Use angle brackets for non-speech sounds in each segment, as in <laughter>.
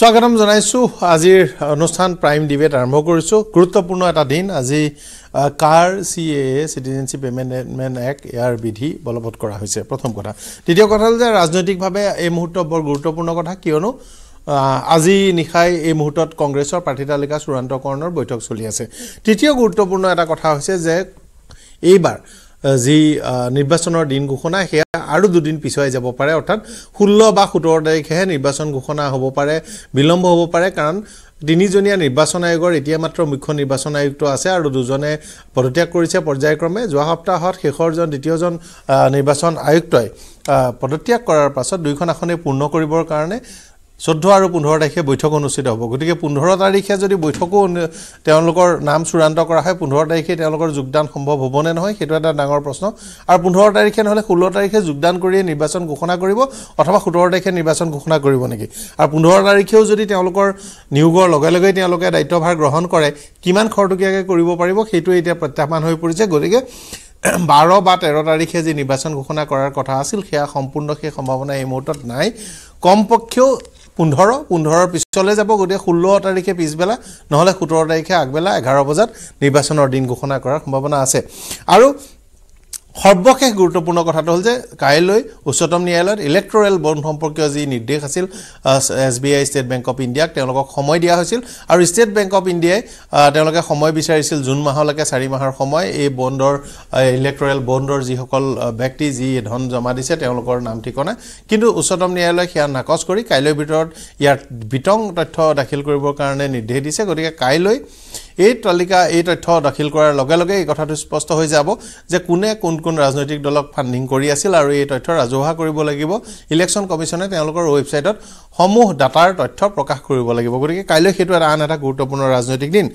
স্বাগতম জানাইছোঁ আজিৰ অনুষ্ঠান প্ৰাইম ডিবেট আৰম্ভ কৰিছোঁ গুৰুত্বপূৰ্ণ এটা দিন আজি কাৰ C A A citizenship amendment act ইয়াৰ বিধি বলবৎ কৰা হৈছে প্ৰথম কথা দ্বিতীয় কথা হ'ল যে ৰাজনৈতিকভাৱে এই মুহূৰ্ত বৰ গুৰুত্বপূৰ্ণ কথা কিয়নো আজি নিশাই এই মুহূৰ্তত কংগ্ৰেছৰ প্ৰাৰ্থী তালিকা চূড়ান্তকৰণৰ বৈঠক চলি আছে তৃতীয় গুৰুত্বপূৰ্ণ এটা কথা হৈছে যে এইবাৰ যি নিৰ্বাচনৰ দিন ঘোষণা সেয়া আৰু দুদিন পিছুৱাই যাব পাৰে অৰ্থাৎ ষোল্ল বা সোতৰ তাৰিখেহে নিৰ্বাচন ঘোষণা হ'ব পাৰে বিলম্ব হ'ব পাৰে কাৰণ তিনিজনীয়া নিৰ্বাচন আয়োগৰ এতিয়া মাত্ৰ মুখ্য নিৰ্বাচন আয়ুক্ত আছে আৰু দুজনে পদত্যাগ কৰিছে পৰ্যায়ক্ৰমে যোৱা সপ্তাহত শেষৰজন দ্বিতীয়জন নিৰ্বাচন আয়ুক্তই পদত্যাগ কৰাৰ পাছত দুয়োখন আসনেই পূৰ্ণ কৰিবৰ কাৰণে চৈধ্য আৰু পোন্ধৰ তাৰিখে বৈঠক অনুষ্ঠিত হ'ব গতিকে পোন্ধৰ তাৰিখে যদি বৈঠকো তেওঁলোকৰ নাম চূড়ান্ত কৰা হয় পোন্ধৰ তাৰিখে তেওঁলোকৰ যোগদান সম্ভৱ হ'বনে নহয় সেইটো এটা ডাঙৰ প্ৰশ্ন আৰু পোন্ধৰ তাৰিখে নহ'লে ষোল্ল তাৰিখে যোগদান কৰিয়ে নিৰ্বাচন ঘোষণা কৰিব অথবা সোতৰ তাৰিখে নিৰ্বাচন ঘোষণা কৰিব নেকি আৰু পোন্ধৰ তাৰিখেও যদি তেওঁলোকৰ নিয়োগৰ লগে লগে তেওঁলোকে দায়িত্বভাৰ গ্ৰহণ কৰে কিমান খৰতকীয়াকৈ কৰিব পাৰিব সেইটোৱে এতিয়া প্ৰত্যাহ্বান হৈ পৰিছে গতিকে <clears throat> বাৰ বা তেৰ তাৰিখে যি নিৰ্বাচন ঘোষণা কৰাৰ কথা আছিল সেয়া সম্পূৰ্ণ সেই সম্ভাৱনা এই মুহূৰ্তত নাই কমপক্ষেও পোন্ধৰ পোন্ধৰৰ পিছলৈ যাব গতিকে ষোল্ল তাৰিখে পিছবেলা নহ'লে সোতৰ তাৰিখে আগবেলা এঘাৰ বজাত নিৰ্বাচনৰ দিন ঘোষণা কৰাৰ সম্ভাৱনা আছে আৰু সৰ্বশেষ গুৰুত্বপূৰ্ণ কথাটো হ'ল যে কাইলৈ উচ্চতম ন্যায়ালয়ত ইলেক্ট্ৰৰেল বণ্ড সম্পৰ্কীয় যি নিৰ্দেশ আছিল S B I state bank of ইণ্ডিয়াক তেওঁলোকক সময় দিয়া হৈছিল আৰু ষ্টেট বেংক অফ ইণ্ডিয়াই তেওঁলোকে সময় বিচাৰিছিল জুন মাহলৈকে চাৰি মাহৰ সময় এই বণ্ডৰ ইলেক্ট্ৰৰেল বণ্ডৰ যিসকল ব্যক্তি যি ধন জমা দিছে তেওঁলোকৰ নাম ঠিকনা কিন্তু উচ্চতম ন্যায়ালয়ে সেয়া নাকচ কৰি কাইলৈৰ ভিতৰত ইয়াৰ বিতং তথ্য দাখিল কৰিবৰ কাৰণে নিৰ্দেশ দিছে গতিকে কাইলৈ এই তালিকা এই তথ্য দাখিল কৰাৰ লগে লগে এই কথাটো স্পষ্ট হৈ যাব যে কোনে কোন কোন ৰাজনৈতিক দলক ফাণ্ডিং কৰি আছিল আৰু এই তথ্য ৰাজহুৱা কৰিব লাগিব ইলেকশ্যন কমিশ্যনে তেওঁলোকৰ ৱেবছাইটত সমূহ ডাটাৰ তথ্য প্ৰকাশ কৰিব লাগিব গতিকে কাইলৈ সেইটো এটা আন এটা গুৰুত্বপূৰ্ণ ৰাজনৈতিক দিন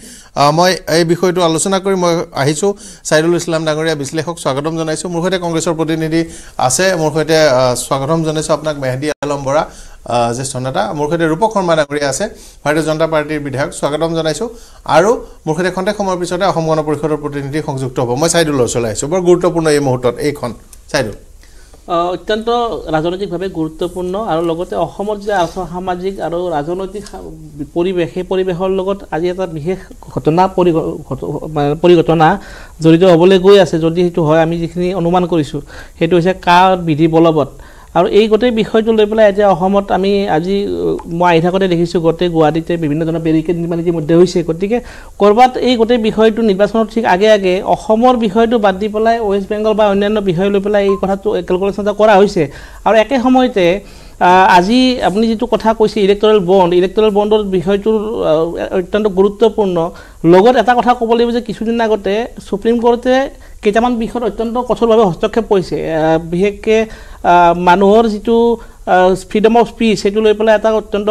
মই এই বিষয়টো আলোচনা কৰি মই আহিছোঁ ছাইদুল ইছলাম ডাঙৰীয়া বিশ্লেষক স্বাগতম জনাইছোঁ মোৰ সৈতে কংগ্ৰেছৰ প্ৰতিনিধি আছে মোৰ সৈতে স্বাগতম জনাইছোঁ আপোনাক মেহদী আলম বৰা জ্যেষ্ঠ নেতা মোৰ সৈতে ৰূপক শৰ্মা ডাঙৰীয়া আছে ভাৰতীয় জনতা পাৰ্টীৰ বিধায়ক স্বাগতম জনাইছোঁ আৰু মোৰ সৈতে খন্তেক সময়ৰ পিছতে অসম গণ পৰিষদৰ প্ৰতিনিধি সংযুক্ত হ'ব মই ওচৰলৈ আহিছোঁ বৰ গুৰুত্বপূৰ্ণ এই মুহূৰ্তত এইখন চাইদুল অত্যন্ত ৰাজনৈতিকভাৱে গুৰুত্বপূৰ্ণ আৰু লগতে অসমত যে আৰ্থ সামাজিক আৰু ৰাজনৈতিক পৰিৱেশ সেই পৰিৱেশৰ লগত আজি এটা বিশেষ ঘটনা পৰি পৰিঘটনা জড়িত হ'বলৈ গৈ আছে যদি সেইটো হয় আমি যিখিনি অনুমান কৰিছোঁ সেইটো হৈছে কাৰ বিধি বলবৎ আৰু এই গোটেই বিষয়টো লৈ পেলাই এতিয়া অসমত আমি আজি মই আহি থাকোঁতে দেখিছোঁ গোটেই গুৱাহাটীতে বিভিন্ন ধৰণৰ বেৰিকেড নিৰ্মাণ ইতিমধ্যে হৈছে গতিকে ক'ৰবাত এই গোটেই বিষয়টো নিৰ্বাচনৰ ঠিক আগে আগে অসমৰ বিষয়টো বাদ দি পেলাই ৱেষ্ট বেংগল বা অন্যান্য বিষয় লৈ পেলাই এই কথাটো কেলকুলেশ্যন এটা কৰা হৈছে আৰু একে সময়তে আজি আপুনি যিটো কথা কৈছে ইলেক্ট'ৰেল বণ্ড ইলেক্ট'ৰেল বণ্ডৰ বিষয়টোৰ অত্যন্ত গুৰুত্বপূৰ্ণ লগত এটা কথা ক'ব লাগিব যে কিছুদিন আগতে ছুপ্ৰিম কৰ্টে কেইটামান বিষয়ত অত্যন্ত কঠোৰভাৱে হস্তক্ষেপ কৰিছে বিশেষকৈ মানুহৰ যিটো ফ্ৰীডম অফ স্পীচ সেইটো লৈ পেলাই এটা অত্যন্ত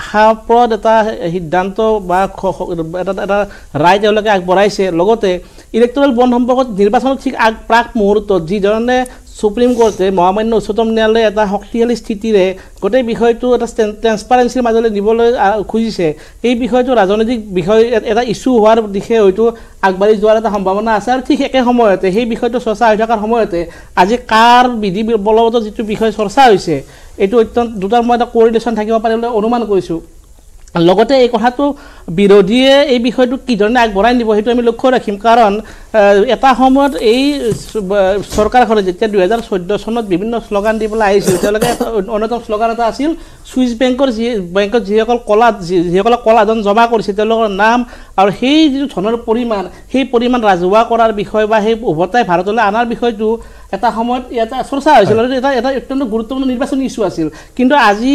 আশাপ্ৰদ এটা সিদ্ধান্ত বা এটা এটা ৰায় তেওঁলোকে আগবঢ়াইছে লগতে ইলেক্ট্ৰেল বন্ধ সম্পৰ্কত নিৰ্বাচনৰ ঠিক আগ প্ৰাক মুহূৰ্তত যিধৰণে সুপ্ৰীম কোৰ্টে মহামান্য উচ্চতম ন্যায়ালয়ে এটা শক্তিশালী স্থিতিৰে গোটেই বিষয়টো এটা ট্ৰেন্সপাৰেঞ্চিৰ মাজলৈ নিবলৈ খুজিছে এই বিষয়টো ৰাজনৈতিক বিষয় এটা ইছ্যু হোৱাৰ দিশে হয়তো আগবাঢ়ি যোৱাৰ এটা সম্ভাৱনা আছে আৰু ঠিক একে সময়তে সেই বিষয়টো চৰ্চা হৈ থকাৰ সময়তে আজি কাৰ বিধি বলবৎ যিটো বিষয় চৰ্চা হৈছে এইটো অত্যন্ত দুটাৰ মই এটা কোৰ্ডিনেশ্যন থাকিব পাৰিম বুলি অনুমান কৰিছোঁ লগতে এই কথাটো বিৰোধীয়ে এই বিষয়টো কিধৰণে আগবঢ়াই নিব সেইটো আমি লক্ষ্য ৰাখিম কাৰণ এটা সময়ত এই চৰকাৰখনে যেতিয়া দুহেজাৰ চৈধ্য চনত বিভিন্ন শ্লগান দি পেলাই আহিছিল তেওঁলোকে অন্যতম শ্লগান এটা আছিল চুইচ বেংকৰ যি বেংকত যিসকল কলা যিসকলে কলা ধন জমা কৰিছে তেওঁলোকৰ নাম আৰু সেই যিটো ধনৰ পৰিমাণ সেই পৰিমাণ ৰাজহুৱা কৰাৰ বিষয় বা সেই উভতাই ভাৰতলৈ অনাৰ বিষয়টো এটা সময়ত এটা চৰ্চা হৈছিল আৰু এটা এটা অত্যন্ত গুৰুত্বপূৰ্ণ নিৰ্বাচনী ইছ্যু আছিল কিন্তু আজি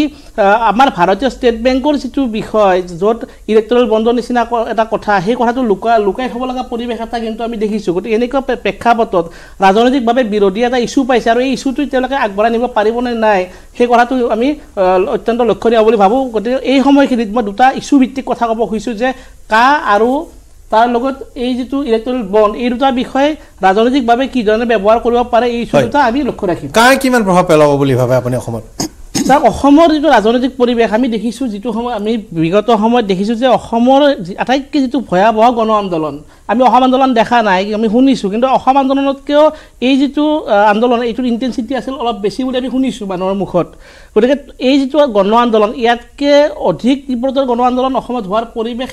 আমাৰ ভাৰতীয় ষ্টেট বেংকৰ যিটো বিষয় য'ত ইলেক্ট্ৰেল বন্দৰ নিচিনা এটা কথা সেই কথাটো লুকা লুকাই থ'ব লগা পৰিৱেশ এটা কিন্তু আমি দেখি দেখিছোঁ গতিকে এনেকুৱা প্ৰেক্ষাপটত ৰাজনৈতিকভাৱে বিৰোধী এটা ইছ্যু পাইছে আৰু এই ইছ্যুটো তেওঁলোকে আগবঢ়াই নিব পাৰিব নে নাই সেই কথাটো আমি অত্যন্ত লক্ষণীয় বুলি ভাবোঁ গতিকে এই সময়খিনিত মই দুটা ইছ্যু ভিত্তিক কথা ক'ব খুজিছোঁ যে কা আৰু তাৰ লগত এই যিটো ইলেক্ট্ৰনিক বন এই দুটা বিষয়ে ৰাজনৈতিকভাৱে কি ধৰণে ব্যৱহাৰ কৰিব পাৰে এই ইছ্যু দুটা আমি লক্ষ্য ৰাখিম কাৰ কিমান প্ৰভাৱ পেলাব বুলি ভাবে আপুনি অসমত চাওক অসমৰ যিটো ৰাজনৈতিক পৰিৱেশ আমি দেখিছোঁ যিটো সময় আমি বিগত সময়ত দেখিছোঁ যে অসমৰ আটাইতকৈ যিটো ভয়াৱহ গণ আন্দোলন আমি অসম আন্দোলন দেখা নাই আমি শুনিছোঁ কিন্তু অসম আন্দোলনতকৈও এই যিটো আন্দোলন এইটোৰ ইণ্টেনচিটি আছিল অলপ বেছি বুলি আমি শুনিছোঁ মানুহৰ মুখত গতিকে এই যিটো গণ আন্দোলন ইয়াতকৈ অধিক তীব্ৰতৰ গণ আন্দোলন অসমত হোৱাৰ পৰিৱেশ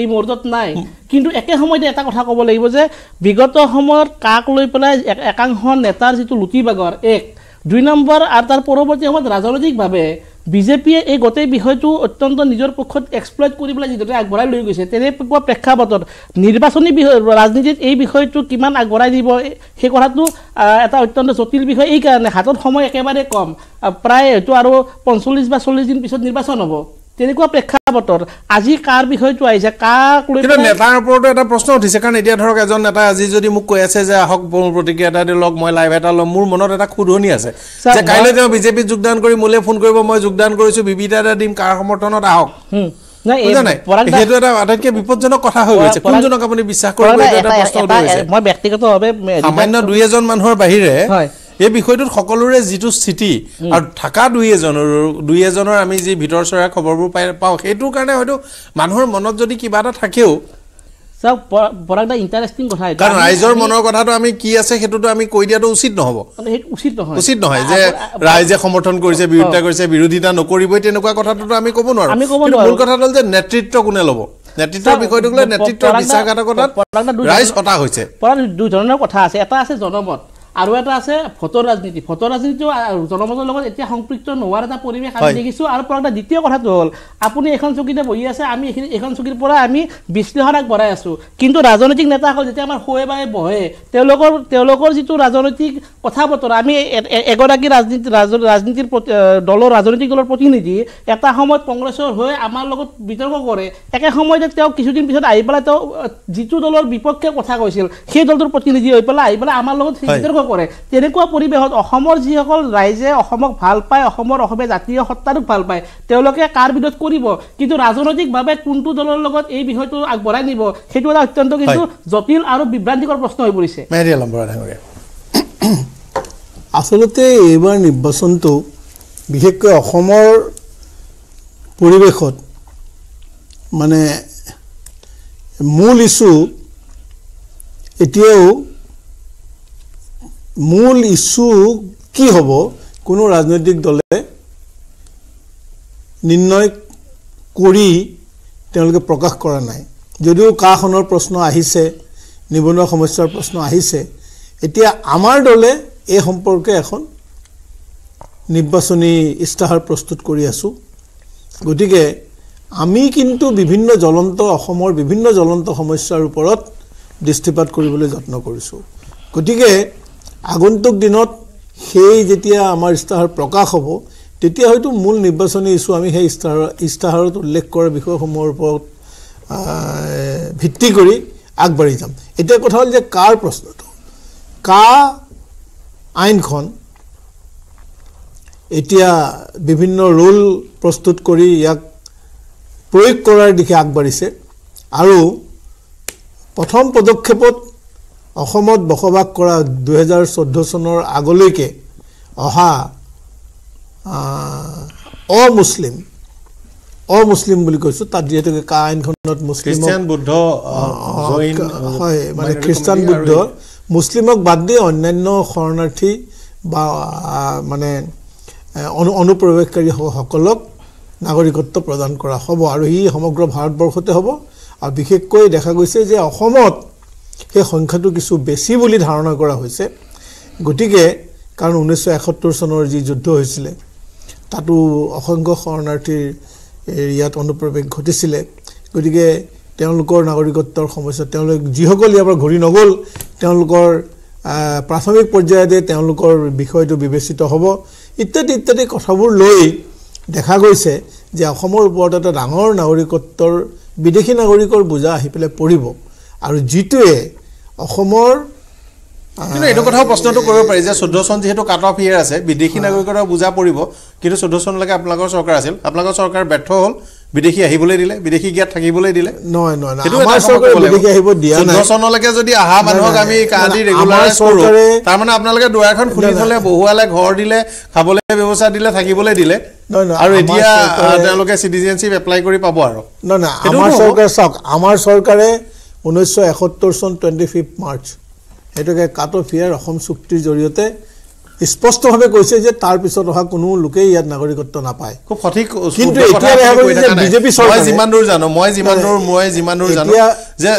এই মুহূৰ্তত নাই কিন্তু একে সময়তে এটা কথা ক'ব লাগিব যে বিগত সময়ত কাক লৈ পেলাই একাংশ নেতাৰ যিটো লুটি বাগৰ এক দুই নম্বৰ আৰু তাৰ পৰৱৰ্তী সময়ত ৰাজনৈতিকভাৱে বিজেপিয়ে এই গোটেই বিষয়টো অত্যন্ত নিজৰ পক্ষত এক্সপ্লইট কৰিবলৈ যিদৰে আগবঢ়াই লৈ গৈছে তেনেকুৱা প্ৰেক্ষাপটত নিৰ্বাচনী বিষয় ৰাজনীতিত এই বিষয়টো কিমান আগবঢ়াই দিব সেই কথাটো এটা অত্যন্ত জটিল বিষয় এইকাৰণে হাতত সময় একেবাৰে কম প্ৰায় হয়তো আৰু পঞ্চল্লিছ বা চল্লিছ দিন পিছত নিৰ্বাচন হ'ব তেনেকুৱা প্ৰেক্ষাপটত আজি কাৰ বিষয়টো আহিছে কাক লৈ কিন্তু নেতাৰ ওপৰতো এটা প্ৰশ্ন উঠিছে কাৰণ এতিয়া ধৰক এজন নেতাই আজি যদি মোক কৈ আছে যে আহক মোৰ প্ৰতিক্ৰিয়া এটা দি লওক মই লাইভ এটা ল'ম মোৰ মনত এটা খুধনি আছে কাইলৈ তেওঁ বিজেপিত যোগদান কৰি মোলৈ ফোন কৰিব মই যোগদান কৰিছোঁ বিবৃতি এটা দিম কাৰ সমৰ্থনত আহক মই ব্যক্তিগতভাৱে সামান্য দুই এজন মানুহৰ বাহিৰে এই বিষয়টোত সকলোৰে যিটো স্থিতি আৰু থকা দুই এজনৰ দুই এজনৰ আমি যি ভিতৰ চৰা খবৰবোৰ পাই পাওঁ সেইটোৰ কাৰণে হয়তো মানুহৰ মনত যদি কিবা এটা থাকেও আমি কি আছে সেইটোতো আমি কৈ দিয়াটো উচিত নহ'ব উচিত নহয় উচিত নহয় যে ৰাইজে সমৰ্থন কৰিছে বিৰোধিতা কৰিছে বিৰোধিতা নকৰিবই তেনেকুৱা কথাটোতো আমি ক'ব নোৱাৰোঁ আমি ক'ব নোৱাৰোঁ মূল কথাটো হ'ল যে নেতৃত্ব কোনে ল'ব নেতৃত্বৰ বিষয়টোক নেতৃত্বৰ বিশ্বাসঘাতকতাত হৈছে দুই এটা আছে জনমত আৰু এটা আছে ভোটৰ ৰাজনীতি ভোটৰ ৰাজনীতিও জনমতৰ লগত এতিয়া সংপৃক্ত নোহোৱাৰ এটা পৰিৱেশ আমি দেখিছোঁ আৰু পৰা এটা দ্বিতীয় কথাটো হ'ল আপুনি এখন চকীতে বহি আছে আমি এইখিনি এইখন চকীৰ পৰা আমি বিশ্লেষণ আগবঢ়াই আছোঁ কিন্তু ৰাজনৈতিক নেতাসকল যেতিয়া আমাৰ শুৱে বাই বহে তেওঁলোকৰ তেওঁলোকৰ যিটো ৰাজনৈতিক কথা বতৰা আমি এগৰাকী ৰাজনীতি ৰাজনীতিৰ প্ৰতি দলৰ ৰাজনৈতিক দলৰ প্ৰতিনিধি এটা সময়ত কংগ্ৰেছৰ হৈ আমাৰ লগত বিতৰ্ক কৰে একে সময়তে তেওঁ কিছুদিন পিছত আহি পেলাই তেওঁ যিটো দলৰ বিপক্ষে কথা কৈছিল সেই দলটোৰ প্ৰতিনিধি হৈ পেলাই আহি পেলাই আমাৰ লগত বিতৰ্ক কৰে তেনেকুৱা পৰিৱেশত অসমৰ যিসকল ৰাইজে অসমক ভাল পায় অসমৰ অসমীয়া জাতীয় সত্তাটোক ভাল পায় তেওঁলোকে কাৰ বিৰোধ কৰিব কিন্তু ৰাজনৈতিকভাৱে কোনটো দলৰ লগত এই বিষয়টো আগবঢ়াই নিব সেইটো এটা অত্যন্ত কিন্তু জটিল আৰু বিভ্ৰান্তিকৰ প্ৰশ্ন হৈ পৰিছে আচলতে এইবাৰ নিৰ্বাচনটো বিশেষকৈ অসমৰ পৰিৱেশত মানে মূল ইছ্যু এতিয়াও মূল ইস্যু কি হ'ব কোনো ৰাজনৈতিক দলে নিৰ্ণয় কৰি তেওঁলোকে প্ৰকাশ কৰা নাই যদিও কাখনৰ প্ৰশ্ন আহিছে নিবনুৱা সমস্যাৰ প্ৰশ্ন আহিছে এতিয়া আমাৰ দলে এই সম্পৰ্কে এখন নিৰ্বাচনী ইস্তাহাৰ প্ৰস্তুত কৰি আছোঁ গতিকে আমি কিন্তু বিভিন্ন জ্বলন্ত অসমৰ বিভিন্ন জ্বলন্ত সমস্যাৰ ওপৰত দৃষ্টিপাত কৰিবলৈ যত্ন কৰিছোঁ গতিকে আগন্তুক দিনত সেই যেতিয়া আমাৰ ইস্তাহাৰ প্ৰকাশ হ'ব তেতিয়া হয়তো মূল নিৰ্বাচনী ইছ্যু আমি সেই ইস্তাহাৰ ইস্তাহাৰত উল্লেখ কৰা বিষয়সমূহৰ ওপৰত ভিত্তি কৰি আগবাঢ়ি যাম এতিয়া কথা হ'ল যে কাৰ প্ৰশ্নটো কা আইনখন এতিয়া বিভিন্ন ৰোল প্ৰস্তুত কৰি ইয়াক প্ৰয়োগ কৰাৰ দিশে আগবাঢ়িছে আৰু প্ৰথম পদক্ষেপত অসমত বসবাস কৰা দুহেজাৰ চৈধ্য চনৰ আগলৈকে অহা অমুছলিম অমুছলিম বুলি কৈছোঁ তাত যিহেতুকে কা আইনখনত মুছলিম বুদ্ধ হয় মানে খ্ৰীষ্টান বুদ্ধ মুছলিমক বাদ দি অন্যান্য শৰণাৰ্থী বা মানে অনু অনুপ্ৰৱেশকাৰীসকলক নাগৰিকত্ব প্ৰদান কৰা হ'ব আৰু ই সমগ্ৰ ভাৰতবৰ্ষতে হ'ব আৰু বিশেষকৈ দেখা গৈছে যে অসমত সেই সংখ্যাটো কিছু বেছি বুলি ধাৰণা কৰা হৈছে গতিকে কাৰণ ঊনৈছশ এসত্তৰ চনৰ যি যুদ্ধ হৈছিলে তাতো অসংখ্য শৰণাৰ্থীৰ ইয়াত অনুপ্ৰৱেশ ঘটিছিলে গতিকে তেওঁলোকৰ নাগৰিকত্বৰ সমস্যা তেওঁলোক যিসকল ইয়াৰ পৰা ঘূৰি নগ'ল তেওঁলোকৰ প্ৰাথমিক পৰ্যায়তে তেওঁলোকৰ বিষয়টো বিবেচিত হ'ব ইত্যাদি ইত্যাদি কথাবোৰ লৈ দেখা গৈছে যে অসমৰ ওপৰত এটা ডাঙৰ নাগৰিকত্বৰ বিদেশী নাগৰিকৰ বোজা আহি পেলাই পৰিব আৰু যিটোৱে অসমৰ কিন্তু এইটো কথাও প্ৰশ্নটো কৰিব পাৰি যে চৈধ্য চন যিহেতু কাট অফ ইয়েৰ আছে বিদেশী নাগৰিকৰ বুজা পৰিব কিন্তু চৈধ্য চনলৈকে আপোনালোকৰ চৰকাৰ আছিল আপোনালোকৰ চৰকাৰ ব্যৰ্থ হ'ল বিদেশী আহিবলৈ দিলে বিদেশী জ্ঞাত থাকিবলৈ দিলে নহয় নহয় সেইটো বিদেশী আহিব দিয়া চৈধ্য চনলৈকে যদি অহা মানুহক আমি কাঁহি ৰেগুলাৰাইজ কৰোঁ তাৰমানে আপোনালোকে দুৱাৰখন খুলি থ'লে বহুৱালে ঘৰ দিলে খাবলৈ ব্যৱস্থা দিলে থাকিবলৈ দিলে আৰু এতিয়া তেওঁলোকে চিটিজেনশ্বিপ এপ্লাই কৰি পাব আৰু নহয় নহয় আমাৰ চৰকাৰে চাওক আমাৰ চৰকাৰে ঊনৈছশ এসত্তৰ চন টুৱেণ্টি ফিফ্থ মাৰ্চ সেইটোকে কাট অফ ইয়াৰ অসম চুক্তিৰ জৰিয়তে স্পষ্টভাৱে কৈছে যে তাৰ পিছত অহা কোনো লোকেই ইয়াত নাগৰিকত্ব নাপায় খুব সঠিক কিন্তু বিজেপি চৰকাৰ যিমান দূৰ জানো মই যিমান দূৰ মই যিমান দূৰ জানো যে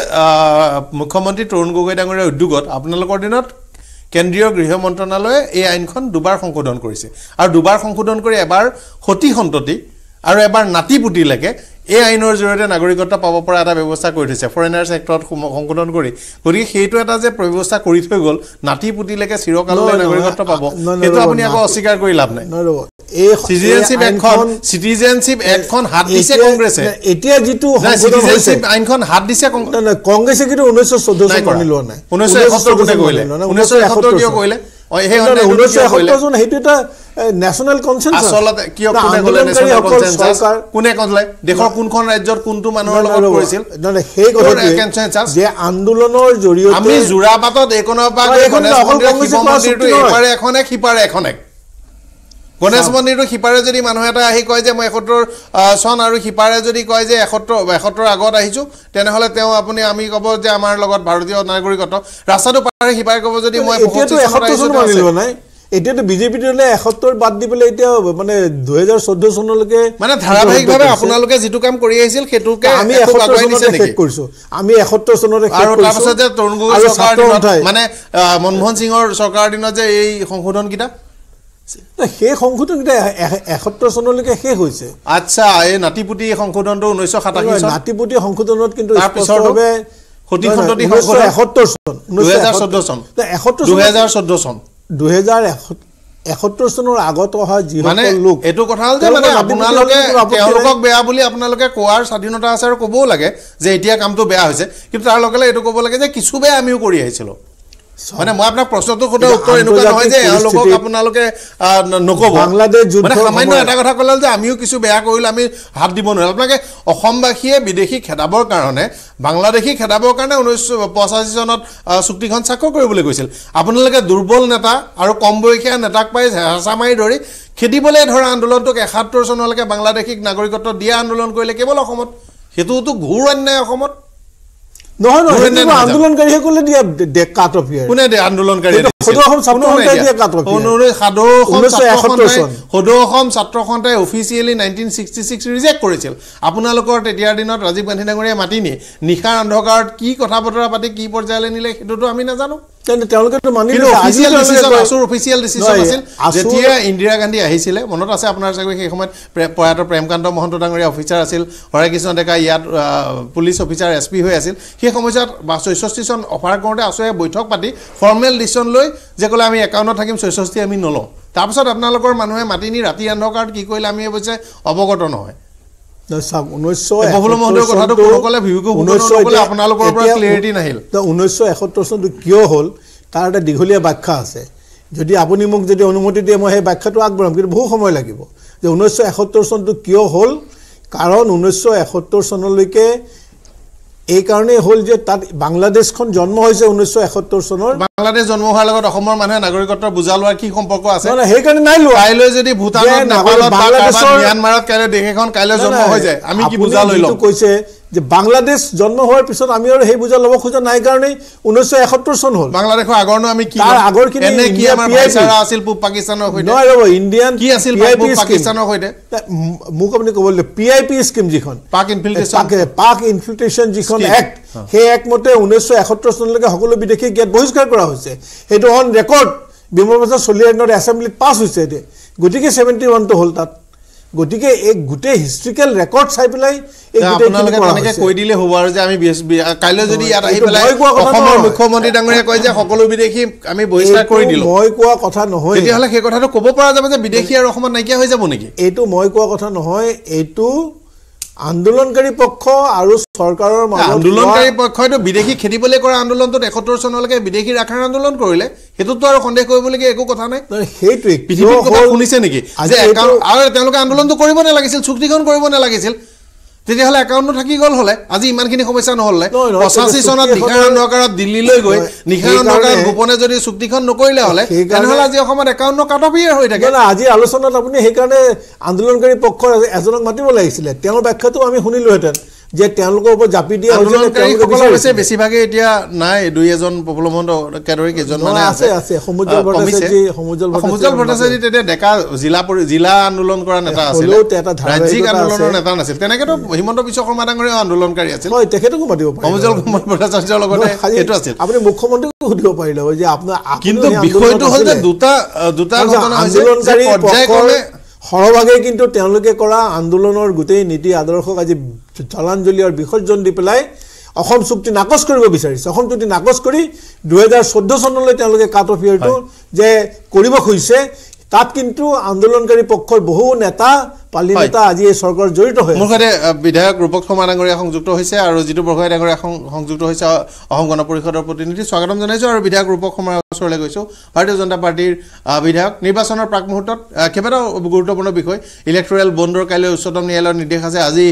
মুখ্যমন্ত্ৰী তৰুণ গগৈ ডাঙৰীয়াৰ উদ্যোগত আপোনালোকৰ দিনত কেন্দ্ৰীয় গৃহ মন্ত্ৰণালয়ে এই আইনখন দুবাৰ সংশোধন কৰিছে আৰু দুবাৰ সংশোধন কৰি এবাৰ সতি সন্ততি আৰু এবাৰ নাতি পুতিলৈকে এই আইনৰ জৰিয়তে নাগৰিকত্ব পাব পৰা এটা ব্যৱস্থা কৰি থৈছে ফৰেইনাৰ ছেক্টৰত সংশোধন কৰি গতিকে সেইটো এটা যে ব্যৱস্থা কৰি থৈ গ'ল নাতি পুতিলৈকে চিৰকাললৈ নাগৰিকত্ব পাব সেইটো আপুনি আকৌ অস্বীকাৰ কৰি লাভ নাই সেইটো এটা ন্যাশনাল কনসেনসাস আসলতে কি কোনে কলে ন্যাশনাল কনসেনসাস কোনে কলে দেখো কোন কোন কোনটো মানুহৰ লগত কৰিছিল নহলে হেই কথা যে আন্দোলনৰ জৰিয়তে আমি জুৰাপাতত একোনা পা একোনে অকল কংগ্ৰেছ গণেশ মন্দিৰটো সিপাৰে যদি মানুহ এটা আহি কয় যে মই এসত্তৰ চন আৰু সিপাৰে যদি কয় যে এসত্তৰ এসত্তৰ আগত আহিছোঁ তেনেহ'লে তেওঁ আপুনি আমি ক'ব যে আমাৰ লগত ভাৰতীয় নাগৰিকত্ব ৰাস্তাটো পাৰে সিপাৰে ক'ব যদি মই এতিয়াতো বিজেপি দলে এসত্তৰ বাদ দি পেলাই এতিয়া মানে দুহেজাৰ চৈধ্য চনলৈকে মানে ধাৰাবাহিকভাৱে আপোনালোকে যিটো কাম কৰি আহিছিল সেইটোকে আমি শেষ কৰিছো আমি এসত্তৰ চনতে মানে মনমোহন সিঙৰ চৰকাৰৰ দিনত যে এই সংশোধন সংশোধনকেইটা সেই সংশোধনকেইটা এসত্তৰ চনলৈকে শেষ হৈছে আচ্ছা এই নাতিপুতি সংশোধনটো ঊনৈছশ সাতাশী নাতিপুতি সংশোধনত কিন্তু এসত্তৰ চন দুহেজাৰ চৈধ্য চন এসত্তৰ দুহেজাৰ চৈধ্য চন দুহেজাৰ এশ চনৰ আগত অহা যিমানে লোক এইটো কথা হ'ল যে মানে আপোনালোকে তেওঁলোকক বেয়া বুলি আপোনালোকে কোৱাৰ স্বাধীনতা আছে আৰু ক'বও লাগে যে এতিয়া কামটো বেয়া হৈছে কিন্তু তাৰ লগে লগে এইটো ক'ব লাগে যে কিছু বেয়া আমিও কৰি আহিছিলোঁ মানে মই আপোনাক প্ৰশ্নটো সোধা উত্তৰ এনেকুৱা নহয় যে এওঁলোকক আপোনালোকে নক'ব মানে সামান্য এটা কথা ক'লে যে আমিও কিছু বেয়া কৰিলে আমি হাত দিব নোৱাৰোঁ আপোনালোকে অসমবাসীয়ে বিদেশী খেদাবৰ কাৰণে বাংলাদেশী খেদাবৰ কাৰণে ঊনৈছশ পঁচাশী চনত চুক্তিখন স্বাক্ষৰ কৰিবলৈ গৈছিল আপোনালোকে দুৰ্বল নেতা আৰু কম বয়সীয়া নেতাক পাই হেঁচা মাৰি ধৰি খেদিবলৈ ধৰা আন্দোলনটোক এসত্তৰ চনলৈকে বাংলাদেশীক নাগৰিকত্ব দিয়া আন্দোলন কৰিলে কেৱল অসমত সেইটোতো ঘূৰ অন্যায় অসমত নহয় নহয় এইটো আন্দোলনকাৰীহে কলে দিয়ে কাট অফ ইয়াৰ কোনে দিয়ে অসম ছাত্ৰ দিয়ে কাট আপোনালোকৰ তেতিয়াৰ দিনত ৰাজীৱ গান্ধী ডাঙৰীয়াই মাতি নিশাৰ অন্ধকাৰত কি কথা বতৰা পাতি কি পৰ্যায়লৈ নিলে সেইটোতো আমি নাজানো ইন্দিৰা গান্ধী আহিছিলে মনত আছে আপোনাৰ চাগৈ সেই সময়ত প্ৰয়াত প্ৰেমকান্ত মহন্ত ডাঙৰীয়া অফিচাৰ আছিল হৰে কৃষ্ণ ডেকা ইয়াত পুলিচ অফিচাৰ এছ পি হৈ আছিল সেই সময়ছোৱাত ছয়ষষ্ঠি চন অফাৰ কৰোঁতে আছোঁ বৈঠক পাতি ফৰ্মেল ডিচিশ্যন লৈ যে ক'লে আমি একাউণ্টত থাকিম ছয়ষষ্ঠি আমি নলওঁ তাৰপিছত আপোনালোকৰ মানুহে মাতি নি ৰাতি আন্ধকাৰত কি কৰিলে আমি অৱশ্যে অৱগত নহয় দীঘলীয়া ব্যাখ্যা আছে যদি আপুনি মোক যদি অনুমতি দিয়ে মই সেই ব্যাখ্যাটো আগবঢ়াম কিন্তু বহু সময় লাগিব যে ঊনৈছশ এসত্তৰ চনটো কিয় হ'ল কাৰণ ঊনৈছশ এসত্তৰ চনলৈকে এই কাৰণেই হল যে তাত বাংলাদেশখন জন্ম হৈছে হয়েছে উনিশশো চনৰ বাংলাদেশ জন্ম হোৱাৰ লগত অসমৰ মানুহে নাগৰিকত্ব বুজা লোৱাৰ কি সম্পৰ্ক আছে সেইকাৰণে নাই লাইল যদি ভুটান ম্যানমাৰত কেন দেশ এখন কাইলৈ জন্ম হৈ যায় আমি কি বুজা লৈ লওঁ কৈছে যে বাংলাদেশ জন্ম হোৱাৰ পিছত আমি আৰু সেই বুজা লব খোজা নাই কাৰণেই উনিশশো এসত্তৰ সন হল মোক আপনি কব পি আই পি বিদেশী গেট বহিষ্কাৰ কৰা হৈছে সেইটো অন ৰেকৰ্ড বিমল চলি চলিয়া দিনেৰ এসেম্বলিত পাস হয়েছে এটি গতি সেভেন্টি হল তাত গতিকে এই গোটেই হিষ্ট্ৰিকেল ৰেকৰ্ড চাই পেলাই কৈ দিলে হ'ব আৰু যে আমি কাইলৈ যদি ইয়াত আহি পেলাই অসমৰ মুখ্যমন্ত্ৰী ডাঙৰীয়া কয় যে সকলো বিদেশী আমি বহিষ্কাৰ কৰি দিলোঁ মই কোৱা কথা নহয় তেতিয়াহ'লে সেই কথাটো ক'ব পৰা যাব যে বিদেশী আৰু অসমত নাইকিয়া হৈ যাব নেকি এইটো মই কোৱা কথা নহয় এইটো আন্দোলনকাৰী পক্ষ আৰু চৰকাৰৰ মাজত আন্দোলনকাৰী পক্ষইতো বিদেশী খেদিবলৈ কৰা আন্দোলনটো এসত্তৰ চনলৈকে বিদেশী ৰাখাৰ আন্দোলন কৰিলে সেইটোতো আৰু সন্দেহ কৰিবলগীয়া একো কথা নাই সেইটোৱে কথা শুনিছে নেকি আৰু তেওঁলোকে আন্দোলনটো কৰিব নালাগিছিল চুক্তিখন কৰিব নালাগিছিল তেতিয়াহ'লে একাউণ্টটো থাকি গ'ল হ'লে আজি ইমানখিনি সমস্যা নহ'লে পঁচাশী চনত নিশাৰ অন্ধকাৰত দিল্লীলৈ গৈ নিশাৰ অন্ধকাৰত গোপনে যদি চুক্তিখন নকৰিলে হ'লে তেনেহ'লে আজি অসমত একাউণ্টৰ কাটপিয়ে হৈ থাকে আজি আলোচনাত আপুনি সেইকাৰণে আন্দোলনকাৰী পক্ষৰ এজনক মাতিব লাগিছিলে তেওঁৰ ব্যাখ্যাটো আমি শুনিলোহেঁতেন যে তেওঁলোকৰ ওপৰত জাপি দিয়া হৈছে বেছিভাগে এতিয়া নাই দুই এজন প্ৰফুল্ল মুখ্যমন্ত্ৰীকো সুধিব পাৰিলে হয় যে আপোনাৰ কিন্তু বিষয়টো হল যে দুটা দুটা আন্দোলনকাৰী সৰহভাগে কিন্তু তেওঁলোকে কৰা আন্দোলনৰ গোটেই নীতি আদৰ্শক আজি জলাঞ্জলি আৰু বিসৰ্জন দি পেলাই অসম চুক্তি নাকচ কৰিব বিচাৰিছে অসম চুক্তি নাকচ কৰি দুহেজাৰ চৈধ্য চনলৈ তেওঁলোকে কাট অফ ইয়েৰটো যে কৰিব খুজিছে তাত কিন্তু আন্দোলনকাৰী পক্ষৰ বহু নেতা পালি নেতা আজি এই সৰকাৰ জড়িত হয় মোৰ কাৰণে বিধায়ক ৰূপক শৰ্মা ডাঙৰীয়া সংযুক্ত হৈছে আৰু জিতু বৰগোহাঁই ডাঙৰীয়া সংযুক্ত হৈছে অসম গণ পৰিষদৰ প্ৰতিনিধি স্বাগতম জনাইছোঁ আৰু বিধায়ক ৰূপক শৰ্মাৰ ওচৰলৈ গৈছোঁ ভাৰতীয় জনতা পাৰ্টিৰ বিধায়ক নিৰ্বাচনৰ প্ৰাক মুহূৰ্তত কেইবাটাও গুৰুত্বপূৰ্ণ বিষয় ইলেক্ট'ৰেল বণ্ডৰ কাইলৈ উচ্চতম ন্যায়ালয়ৰ নিৰ্দেশ আছে আজি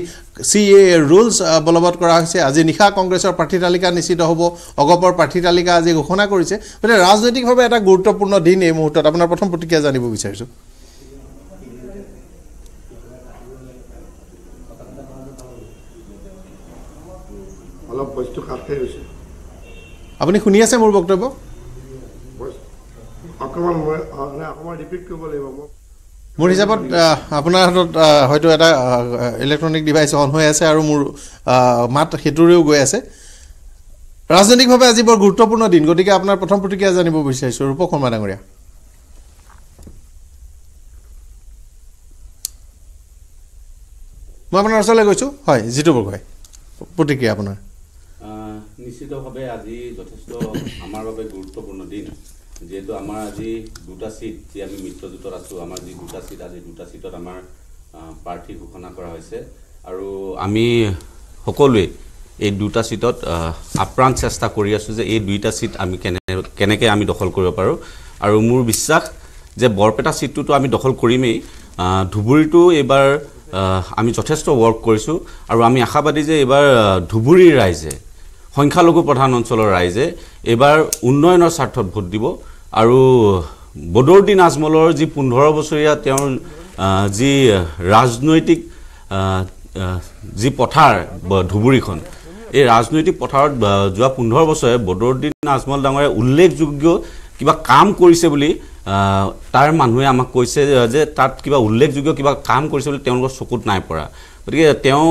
চি এ ৰুলছ বলবৎ কৰা হৈছে আজি নিশা কংগ্ৰেছৰ প্ৰাৰ্থী তালিকা নিশ্চিত হ'ব অগপৰ প্ৰাৰ্থী তালিকা আজি ঘোষণা কৰিছে গতিকে ৰাজনৈতিকভাৱে এটা গুৰুত্বপূৰ্ণ দিন এই মুহূৰ্তত আপোনাৰ প্ৰথম প্ৰতিক্ৰিয়া জানিব বিচাৰিছোঁ আপুনি শুনি আছে মোৰ বক্তব্য মোৰ হিচাপত আপোনাৰ হাতত হয়তো এটা ইলেক্ট্ৰনিক ডিভাইচ অন হৈ আছে আৰু মোৰ মাত সেইটোৰেও গৈ আছে ৰাজনৈতিকভাৱে আজি বৰ গুৰুত্বপূৰ্ণ দিন গতিকে আপোনাৰ প্ৰথম প্ৰতিক্ৰিয়া জানিব বিচাৰিছোঁ ৰূপক শৰ্মা ডাঙৰীয়া মই আপোনাৰ ওচৰলৈ গৈছোঁ হয় জিতু বৰগোহাঁই প্ৰতিক্ৰিয়া আপোনাৰ নিশ্চিতভাৱে আজি যথেষ্ট আমাৰ বাবে গুৰুত্বপূৰ্ণ দিন যিহেতু আমাৰ আজি দুটা চিট যি আমি মিত্ৰজোঁটত আছোঁ আমাৰ যি দুটা চিট আজি দুটা চিটত আমাৰ প্ৰাৰ্থী ঘোষণা কৰা হৈছে আৰু আমি সকলোৱে এই দুটা চিটত আপ্ৰাণ চেষ্টা কৰি আছোঁ যে এই দুইটা চিট আমি কেনে কেনেকৈ আমি দখল কৰিব পাৰোঁ আৰু মোৰ বিশ্বাস যে বৰপেটা চিটটোতো আমি দখল কৰিমেই ধুবুৰীটো এইবাৰ আমি যথেষ্ট ৱৰ্ক কৰিছোঁ আৰু আমি আশাবাদী যে এইবাৰ ধুবুৰীৰ ৰাইজে সংখ্যালঘু প্ৰধান অঞ্চলৰ ৰাইজে এইবাৰ উন্নয়নৰ স্বাৰ্থত ভোট দিব আৰু বদৰুদ্দিন আজমলৰ যি পোন্ধৰ বছৰীয়া তেওঁৰ যি ৰাজনৈতিক যি পথাৰ ধুবুৰীখন এই ৰাজনৈতিক পথাৰত যোৱা পোন্ধৰ বছৰে বদৰুদ্দিন আজমল ডাঙৰে উল্লেখযোগ্য কিবা কাম কৰিছে বুলি তাৰ মানুহে আমাক কৈছে যে তাত কিবা উল্লেখযোগ্য কিবা কাম কৰিছে বুলি তেওঁলোকৰ চকুত নাই পৰা গতিকে তেওঁ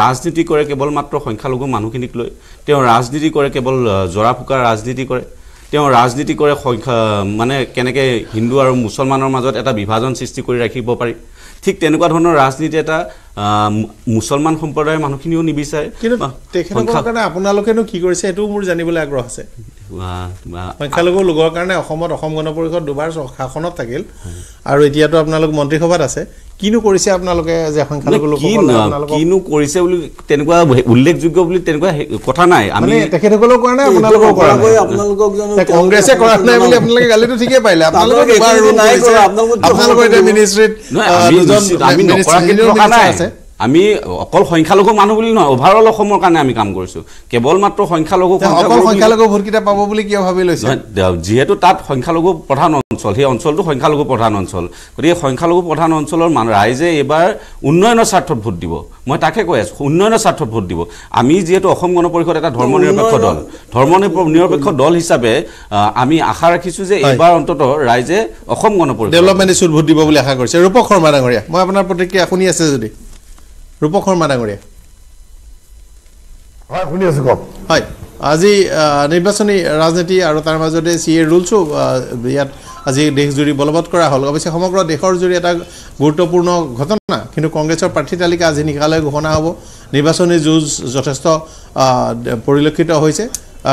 ৰাজনীতি কৰে কেৱল মাত্ৰ সংখ্যালঘু মানুহখিনিক লৈ তেওঁ ৰাজনীতি কৰে কেৱল জৰা ফুকা ৰাজনীতি কৰে তেওঁ ৰাজনীতি কৰে সংখ্যা মানে কেনেকৈ হিন্দু আৰু মুছলমানৰ মাজত এটা বিভাজন সৃষ্টি কৰি ৰাখিব পাৰি ঠিক তেনেকুৱা ধৰণৰ ৰাজনীতি এটা মুছলমান সম্প্ৰদায়ৰ মানুহখিনিও নিবিচাৰে কিন্তু আপোনালোকেনো কি কৰিছে সেইটোও মোৰ জানিবলৈ আগ্ৰহ আছে সংখ্যালঘু লোকৰ কাৰণে অসমত অসম গণ পৰিষদ দুবাৰ শাসনত থাকিল আৰু এতিয়াতো আপোনালোক মন্ত্ৰীসভাত আছে কিনো কৰিছে আপোনালোকে যে কিনো কৰিছে বুলি তেনেকুৱা উল্লেখযোগ্য বুলি তেনেকুৱা কথা নাই আমি তেখেতসকলেও কৰা নাই আপোনালোকেও আমি অকল সংখ্যালঘু মানুহ বুলি নহয় অভাৰঅল অসমৰ কাৰণে আমি কাম কৰিছোঁ কেৱল মাত্ৰ সংখ্যালঘু সংখ্যালঘু ভোটকেইটা পাব বুলি কিয় ভাবি লৈছে যিহেতু তাত সংখ্যালঘু প্ৰধান অঞ্চল সেই অঞ্চলটো সংখ্যালঘু প্ৰধান অঞ্চল গতিকে সংখ্যালঘু প্ৰধান অঞ্চলৰ মানুহ ৰাইজে এইবাৰ উন্নয়নৰ স্বাৰ্থত ভোট দিব মই তাকে কৈ আছোঁ উন্নয়নৰ স্বাৰ্থত ভোট দিব আমি যিহেতু অসম গণ পৰিষদ এটা ধৰ্ম নিৰপেক্ষ দল ধৰ্ম নিৰপেক্ষ দল হিচাপে আমি আশা ৰাখিছোঁ যে এইবাৰ অন্ততঃ ৰাইজে অসম গণ পৰিষদ ডেভেলপমেণ্ট ইছ্যুত ভোট দিব বুলি আশা কৰিছে ৰূপক শৰ্মা ডাঙৰীয়া মই আপোনাৰ প্ৰতিক্ৰিয়া শুনি আছে যদি ৰূপক শৰ্মা ডাঙৰীয়া হয় শুনি আছো কওক হয় আজি নিৰ্বাচনী ৰাজনীতি আৰু তাৰ মাজতে চি এ ৰুলছো ইয়াত আজি দেশজুৰি বলবৎ কৰা হ'ল অৱশ্যে সমগ্ৰ দেশৰ জুৰি এটা গুৰুত্বপূৰ্ণ ঘটনা কিন্তু কংগ্ৰেছৰ প্ৰাৰ্থী তালিকা আজি নিকালৈ ঘোষণা হ'ব নিৰ্বাচনী যুঁজ যথেষ্ট পৰিলক্ষিত হৈছে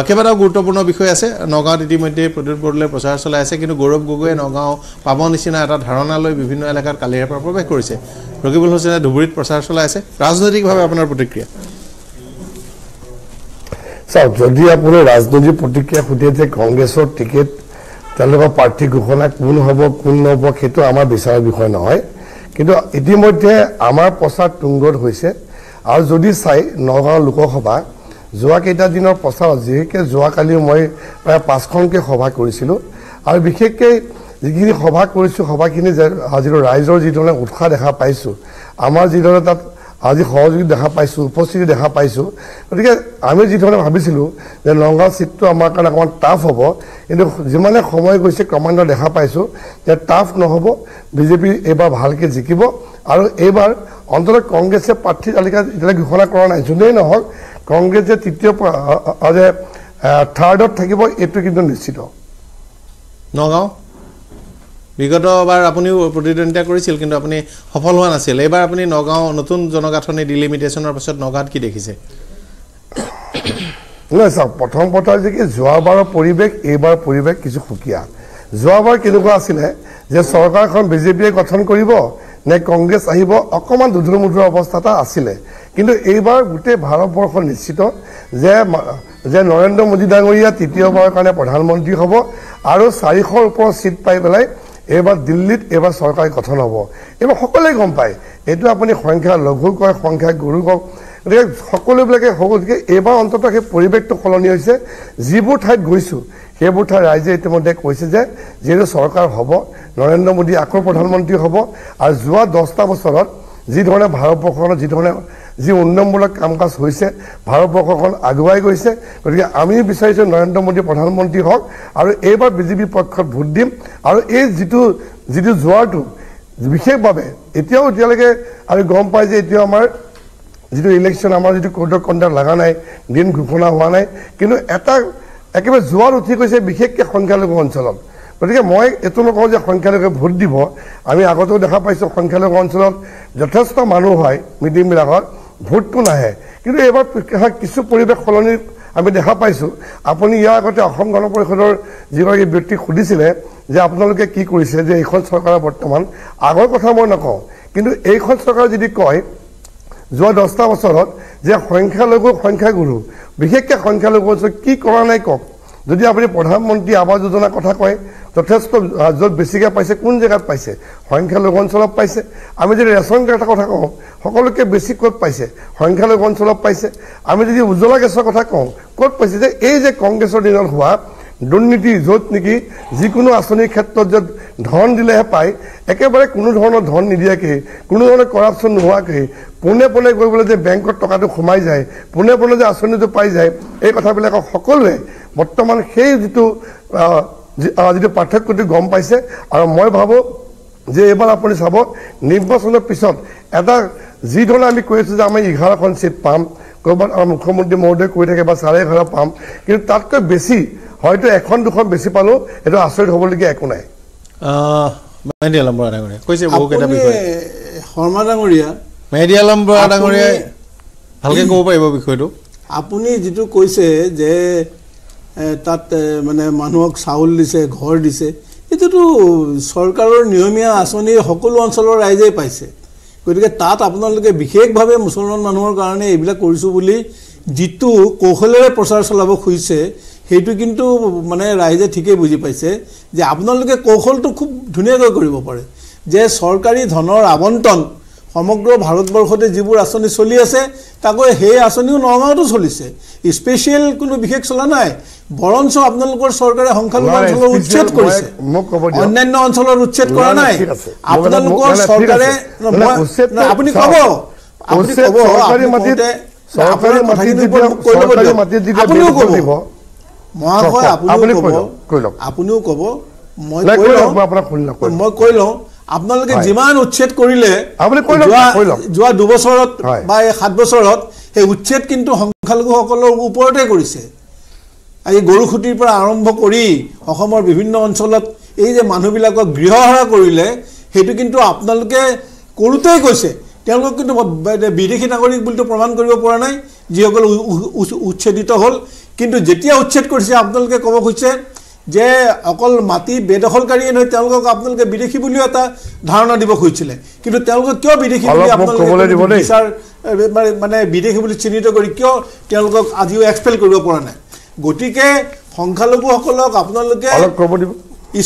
কেইবাটাও গুৰুত্বপূৰ্ণ বিষয় আছে নগাঁৱত ইতিমধ্যে প্ৰদ্যুৎ বৰদলৈ প্ৰচাৰ চলাই আছে কিন্তু গৌৰৱ গগৈয়ে নগাঁও পাব নিচিনা এটা ধাৰণা লৈ বিভিন্ন এলেকাত কালিৰে পৰা প্ৰৱেশ কৰিছে ৰকিবুল হোসেনে ধুবুৰীত প্ৰচাৰ চলাইছে ৰাজনৈতিকভাৱে আপোনাৰ প্ৰতিক্ৰিয়া চাওক যদি আপুনি ৰাজনৈতিক প্ৰতিক্ৰিয়া সুধে যে কংগ্ৰেছৰ টিকেট তেওঁলোকৰ প্ৰাৰ্থী ঘোষণা কোন হ'ব কোন নহ'ব সেইটো আমাৰ বিচাৰৰ বিষয় নহয় কিন্তু ইতিমধ্যে আমাৰ প্ৰচাৰ তুংগত হৈছে আৰু যদি চাই নগাঁও লোকসভা যোৱা কেইটা দিনৰ প্ৰচাৰত যিহেতুকে যোৱাকালিও মই প্ৰায় পাঁচখনকৈ সভা কৰিছিলোঁ আৰু বিশেষকৈ যিখিনি সভা কৰিছোঁ সভাখিনি যে ৰাইজৰ যিধৰণে উৎসাহ দেখা পাইছোঁ আমাৰ যিধৰণে তাত আজি সহযোগী দেখা পাইছোঁ উপস্থিতি দেখা পাইছোঁ গতিকে আমি যিধৰণে ভাবিছিলোঁ যে নগাঁও ছিটটো আমাৰ কাৰণে অকণমান টাফ হ'ব কিন্তু যিমানে সময় গৈছে ক্ৰমান্বয়ে দেখা পাইছোঁ যে টাফ নহ'ব বিজেপি এইবাৰ ভালকৈ জিকিব আৰু এইবাৰ অন্ততঃ কংগ্ৰেছে প্ৰাৰ্থী তালিকা এতিয়ালৈকে ঘোষণা কৰা নাই যোনেই নহওক কংগ্ৰেছে তৃতীয় যে থাৰ্ডত থাকিব এইটো কিন্তু নিশ্চিত নগাঁও বিগত বাৰ আপুনিও প্ৰতিদ্বন্দ্বিতা কৰিছিল কিন্তু আপুনি সফল হোৱা নাছিল এইবাৰ আপুনি নগাঁও নতুন জনগাঁথনি ডিলিমিটেশ্যনৰ পিছত নগাঁৱত কি দেখিছে নহয় চাওক প্ৰথম কথা যে কি যোৱাবাৰৰ পৰিৱেশ এইবাৰ পৰিৱেশ কিছু সুকীয়া যোৱাবাৰ কেনেকুৱা আছিলে যে চৰকাৰখন বিজেপিয়ে গঠন কৰিব নে কংগ্ৰেছ আহিব অকণমান দুধুৰ মধুৰ অৱস্থা এটা আছিলে কিন্তু এইবাৰ গোটেই ভাৰতবৰ্ষ নিশ্চিত যে যে নৰেন্দ্ৰ মোদী ডাঙৰীয়া তৃতীয়বাৰৰ কাৰণে প্ৰধানমন্ত্ৰী হ'ব আৰু চাৰিশৰ ওপৰত চিট পাই পেলাই এইবাৰ দিল্লীত এইবাৰ চৰকাৰ গঠন হ'ব এইবাৰ সকলোৱে গম পায় এইটো আপুনি সংখ্যা লঘু কয় সংখ্যা গুৰু কওক গতিকে সকলোবিলাকে হ'ব গতিকে এইবাৰ অন্ততঃ সেই পৰিৱেশটো সলনি হৈছে যিবোৰ ঠাইত গৈছোঁ সেইবোৰ ঠাই ৰাইজে ইতিমধ্যে কৈছে যে যিহেতু চৰকাৰ হ'ব নৰেন্দ্ৰ মোদী আকৌ প্ৰধানমন্ত্ৰী হ'ব আৰু যোৱা দহটা বছৰত যিধৰণে ভাৰতবৰ্ষখনত যিধৰণে যি উন্নয়নমূলক কাম কাজ হৈছে ভাৰতবৰ্ষখন আগুৱাই গৈছে গতিকে আমি বিচাৰিছোঁ নৰেন্দ্ৰ মোদী প্ৰধানমন্ত্ৰী হওক আৰু এইবাৰ বিজেপি পক্ষত ভোট দিম আৰু এই যিটো যিটো যোৱাটো বিশেষভাৱে এতিয়াও এতিয়ালৈকে আমি গম পাই যে এতিয়াও আমাৰ যিটো ইলেকশ্যন আমাৰ যিটো কোড অফ কণ্ডাক্ট লগা নাই দিন ঘোষণা হোৱা নাই কিন্তু এটা একেবাৰে যোৱাৰ উঠি গৈছে বিশেষকৈ সংখ্যালঘু অঞ্চলত গতিকে মই এইটো নকওঁ যে সংখ্যালঘুৱে ভোট দিব আমি আগতেও দেখা পাইছোঁ সংখ্যালঘু অঞ্চলত যথেষ্ট মানুহ হয় মিটিংবিলাকত ভোটটো নাহে কিন্তু এইবাৰ কিছু পৰিৱেশ সলনি আমি দেখা পাইছোঁ আপুনি ইয়াৰ আগতে অসম গণ পৰিষদৰ যিগৰাকী ব্যক্তিক সুধিছিলে যে আপোনালোকে কি কৰিছে যে এইখন চৰকাৰৰ বৰ্তমান আগৰ কথা মই নকওঁ কিন্তু এইখন চৰকাৰে যদি কয় যোৱা দহটা বছৰত যে সংখ্যালঘু সংখ্যাগুৰু বিশেষকৈ সংখ্যালঘু অঞ্চলত কি কৰা নাই কওক যদি আপুনি প্ৰধানমন্ত্ৰী আৱাস যোজনাৰ কথা কয় যথেষ্ট য'ত বেছিকৈ পাইছে কোন জেগাত পাইছে সংখ্যালঘু অঞ্চলত পাইছে আমি যদি ৰেচন কাৰ্ডৰ কথা কওঁ সকলোকে বেছি ক'ত পাইছে সংখ্যালঘু অঞ্চলত পাইছে আমি যদি উজ্বলা গেছৰ কথা কওঁ ক'ত পাইছে যে এই যে কংগ্ৰেছৰ দিনত হোৱা দুৰ্নীতি য'ত নেকি যিকোনো আঁচনিৰ ক্ষেত্ৰত য'ত ধন দিলেহে পায় একেবাৰে কোনো ধৰণৰ ধন নিদিয়াকৈ কোনো ধৰণৰ কৰাপশ্যন নোহোৱাকৈ পোনে পোনে গৈ পেলাই যে বেংকত টকাটো সোমাই যায় পোনে পোনে যে আঁচনিটো পাই যায় এই কথাবিলাকক সকলোৱে বৰ্তমান সেই যিটো যিটো পাৰ্থক্যটো গম পাইছে আৰু মই ভাবোঁ যে এইবাৰ আপুনি চাব নিৰ্বাচনৰ পিছত এটা যিধৰণে আমি কৈ আছোঁ যে আমি এঘাৰখন ছিট পাম ক'ৰবাত আমাৰ মুখ্যমন্ত্ৰী মহোদয়ে কৈ থাকে বা চাৰে এঘাৰ পাম কিন্তু তাতকৈ বেছি হয়তো এখন দুখন বেছি পালোঁ সেইটো আচৰিত হ'বলগীয়া একো নাই আপুনি যিটো কৈছে যে তাত মানে মানুহক চাউল দিছে ঘৰ দিছে এইটোতো চৰকাৰৰ নিয়মীয়া আঁচনি সকলো অঞ্চলৰ ৰাইজেই পাইছে গতিকে তাত আপোনালোকে বিশেষভাৱে মুছলমান মানুহৰ কাৰণে এইবিলাক কৰিছোঁ বুলি যিটো কৌশলেৰে প্ৰচাৰ চলাব খুজিছে সেইটো কিন্তু মানে ৰাইজে ঠিকেই বুজি পাইছে যে আপোনালোকে কৌশলটো খুব ধুনীয়াকৈ কৰিব পাৰে যে চৰকাৰী ধনৰ আৱণ্টন সমগ্ৰ ভাৰতবৰ্ষতে যিবোৰ আঁচনি চলি আছে তাকো সেই আঁচনিও নগাঁৱতো চলিছে স্পেচিয়েল কোনো বিশেষ চলা নাই বৰঞ্চ আপোনালোকৰ চৰকাৰে সংখ্যালঘু অঞ্চলৰ উচ্ছেদ কৰিছে অন্যান্য অঞ্চলৰ উচ্ছেদ কৰা নাই আপোনালোকৰ চৰকাৰে আপুনি ক'ব আপুনিও ক'ব মই কৈ লওঁ আপোনালোকে যিমান উচ্ছেদ কৰিলে যোৱা দুবছৰত বা এই সাত বছৰত সেই উচ্ছেদ কিন্তু সংখ্যালঘুসকলৰ ওপৰতে কৰিছে এই গৰু গৰুখুটিৰ পৰা আৰম্ভ কৰি অসমৰ বিভিন্ন অঞ্চলত এই যে মানুহবিলাকক গৃহহাৰা কৰিলে সেইটো কিন্তু আপোনালোকে কৰোঁতেই কৈছে তেওঁলোকক কিন্তু বিদেশী নাগৰিক বুলিতো প্ৰমাণ কৰিব পৰা নাই যিসকল উচ্ছেদিত হ'ল কিন্তু যেতিয়া উচ্ছেদ কৰিছে আপোনালোকে ক'ব খুজিছে যে অকল মাটি বেদখলকাৰীয়ে নহয় তেওঁলোকক আপোনালোকে বিদেশী বুলিও এটা ধাৰণা দিব খুজিছিলে কিন্তু তেওঁলোকে কিয় বিদেশী বুলি আপোনালোকে মানে বিদেশী বুলি চিহ্নিত কৰি কিয় তেওঁলোকক আজিও এক্সপেল কৰিব পৰা নাই গতিকে সংখ্যালঘুসকলক আপোনালোকে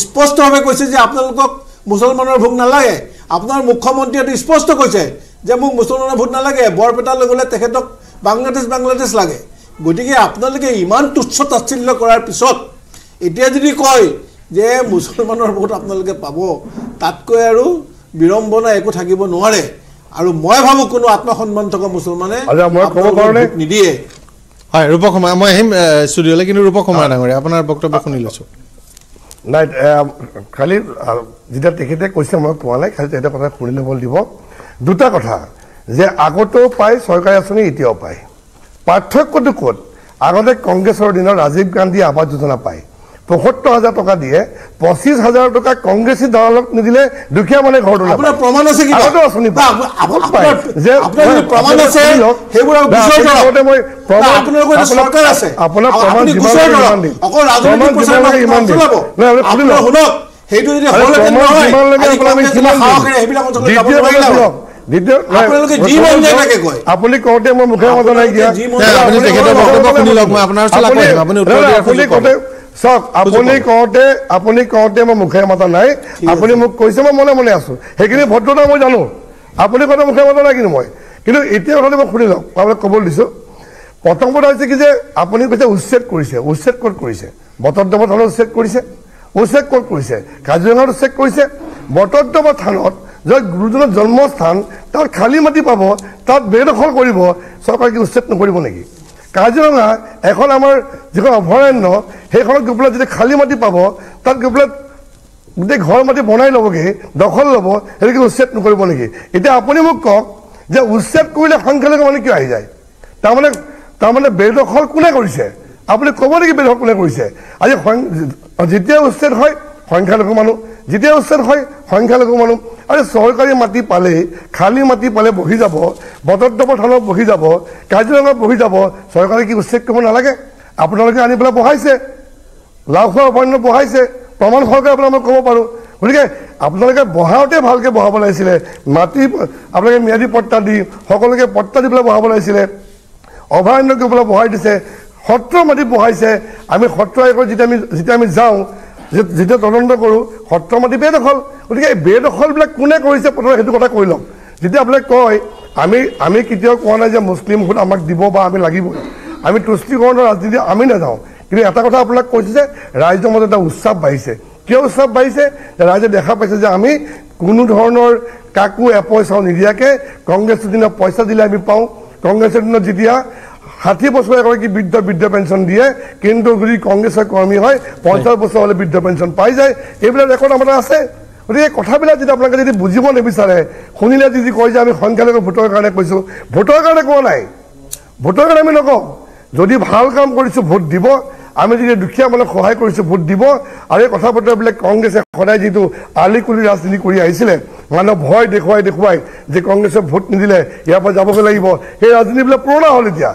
স্পষ্টভাৱে কৈছে যে আপোনালোকক মুছলমানৰ ভোগ নালাগে আপোনাৰ মুখ্যমন্ত্ৰীয়ে স্পষ্ট কৈছে যে মোক মুছলমানৰ ভোট নালাগে বৰপেটালৈ গ'লে তেখেতক বাংলাদেশ বাংলাদেশ লাগে গতিকে আপোনালোকে ইমান তুচ্ছ তাচ্ছিল্য কৰাৰ পিছত এতিয়া যদি কয় যে মুছলমানৰ ভোট আপোনালোকে পাব তাতকৈ আৰু বিড়ম্বনা একো থাকিব নোৱাৰে আৰু মই ভাবোঁ কোনো আত্মসন্মান থকা মুছলমানে নিদিয়ে হয় ৰূপক কুমাৰ মই আহিম ষ্টুডিঅ'লৈ কিন্তু ৰূপক কুমাৰ ডাঙৰীয়া আপোনাৰ বক্তব্য শুনি লৈছোঁ নাই খালি যেতিয়া তেখেতে কৈছে মই কোৱা নাই খালি তেখেতে কথা শুনি ল'ব দিব দুটা কথা যে আগতেও পায় চৰকাৰী আঁচনি এতিয়াও পায় পাৰ্থক্যটো ক'ত আগতে কংগ্ৰেছৰ দিনত ৰাজীৱ গান্ধী আৱাস যোজনা পায় পঁয়সত্তৰ হাজাৰ টকা দিয়ে পঁচিছ হাজাৰ টকা কংগ্ৰেছী দলক নিদিলে দুখীয়া মানে ঘৰটো আপুনি কওঁতে মই মুখে মজা নাই দিয়া আপুনি চাওক আপুনি কওঁতে আপুনি কওঁতে মই মুখে মতা নাই আপুনি মোক কৈছে মই মনে মনে আছো সেইখিনি ভদ্ৰতা মই জানো আপুনি কওঁতে মুখে মতা নাই কিন্তু মই কিন্তু এতিয়া কথাটো মই শুনি লওক আপোনাক ক'বলৈ দিছোঁ প্ৰথম কথা হৈছে কি যে আপুনি কৈছে উচ্ছেদ কৰিছে উচ্ছেদ ক'ত কৰিছে বটদ্ৰৱ থানত উচ্ছেদ কৰিছে উচ্ছেদ ক'ত কৰিছে কাজিৰঙাত উচ্ছেদ কৰিছে বটদ্ৰৱ থানত যদি গুৰুজনৰ জন্মস্থান তাত খালী মাটি পাব তাত বেদখল কৰিব চৰকাৰে কি উচ্ছেদ নকৰিব নেকি কাজিৰঙা এখন আমাৰ যিখন অভয়াৰণ্য সেইখনত গোপালে যদি খালী মাটি পাব তাত গোপালে গোটেই ঘৰ মাটি বনাই ল'বগৈ দখল ল'ব সেইটোকে উচ্ছেদ নকৰিব নেকি এতিয়া আপুনি মোক কওক যে উচ্ছেদ কৰিলে সংখ্যালঘু মানুহ কিয় আহি যায় তাৰমানে তাৰমানে বেদখল কোনে কৰিছে আপুনি ক'ব নেকি বেদখল কোনে কৰিছে আজি যেতিয়া উচ্ছেদ হয় সংখ্যালঘু মানুহ যেতিয়া উচ্চাৰ হয় সংখ্যালঘু মানুহ আৰু চৰকাৰী মাটি পালেই খালী মাটি পালে বহি যাব বদৰদ্ৰপৰ থানত বহি যাব কাজিৰঙাত বহি যাব চৰকাৰে কি উচ্ছেদ কৰিব নালাগে আপোনালোকে আনি পেলাই বহাইছে লাওখোৱা অভয়াৰণ্য বহাইছে প্ৰমাণ সহকাৰে আপোনাক মই ক'ব পাৰোঁ গতিকে আপোনালোকে বহাওঁতে ভালকৈ বহাব লাগিছিলে মাটি আপোনালোকে ম্যাদী পট্টা দি সকলোকে পট্টা দি পেলাই বহাব লাগিছিলে অভয়াৰণ্য কৰিবলৈ বহাই দিছে সত্ৰ মাটি বহাইছে আমি সত্ৰ আয়কৰ যেতিয়া আমি যেতিয়া আমি যাওঁ যেতিয়া তদন্ত কৰোঁ সত্ৰ মাটি বেদখল গতিকে এই বেদখলবিলাক কোনে কৰিছে প্ৰথমে সেইটো কথা কৈ লওঁ যেতিয়া বোলে কয় আমি আমি কেতিয়াও কোৱা নাই যে মুছলিম ভোট আমাক দিব বা আমি লাগিব আমি তুষ্টিকৰণৰ ৰাজনীতি আমি নাযাওঁ কিন্তু এটা কথা আপোনাক কৈছে যে ৰাইজৰ মাজত এটা উৎসাপ বাঢ়িছে কিয় উৎসাপ বাঢ়িছে যে ৰাইজে দেখা পাইছে যে আমি কোনো ধৰণৰ কাকো এপইচাও নিদিয়াকৈ কংগ্ৰেছৰ দিনত পইচা দিলে আমি পাওঁ কংগ্ৰেছৰ দিনত যেতিয়া ষাঠি বছৰ এগৰাকী বৃদ্ধ বৃদ্ধ পেঞ্চন দিয়ে কিন্তু যদি কংগ্ৰেছৰ কৰ্মী হয় পঞ্চাছ বছৰ হ'লে বৃদ্ধ পেঞ্চন পাই যায় এইবিলাক ৰেকৰ্ড আমাৰ আছে গতিকে এই কথাবিলাক যদি আপোনালোকে যদি বুজিব নিবিচাৰে শুনিলে যদি কয় যে আমি সংখ্যালঘু ভোটৰ কাৰণে কৈছোঁ ভোটৰ কাৰণে কোৱা নাই ভোটৰ কাৰণে আমি নকওঁ যদি ভাল কাম কৰিছোঁ ভোট দিব আমি যদি দুখীয়া মানুহক সহায় কৰিছোঁ ভোট দিব আৰু এই কথা বতৰাবিলাক কংগ্ৰেছে সদায় যিটো আলি কুলি ৰাজনীতি কৰি আহিছিলে মানুহ ভয় দেখুৱাই দেখুৱাই যে কংগ্ৰেছে ভোট নিদিলে ইয়াৰ পৰা যাবগৈ লাগিব সেই ৰাজনীতিবিলাক পুৰণা হ'ল এতিয়া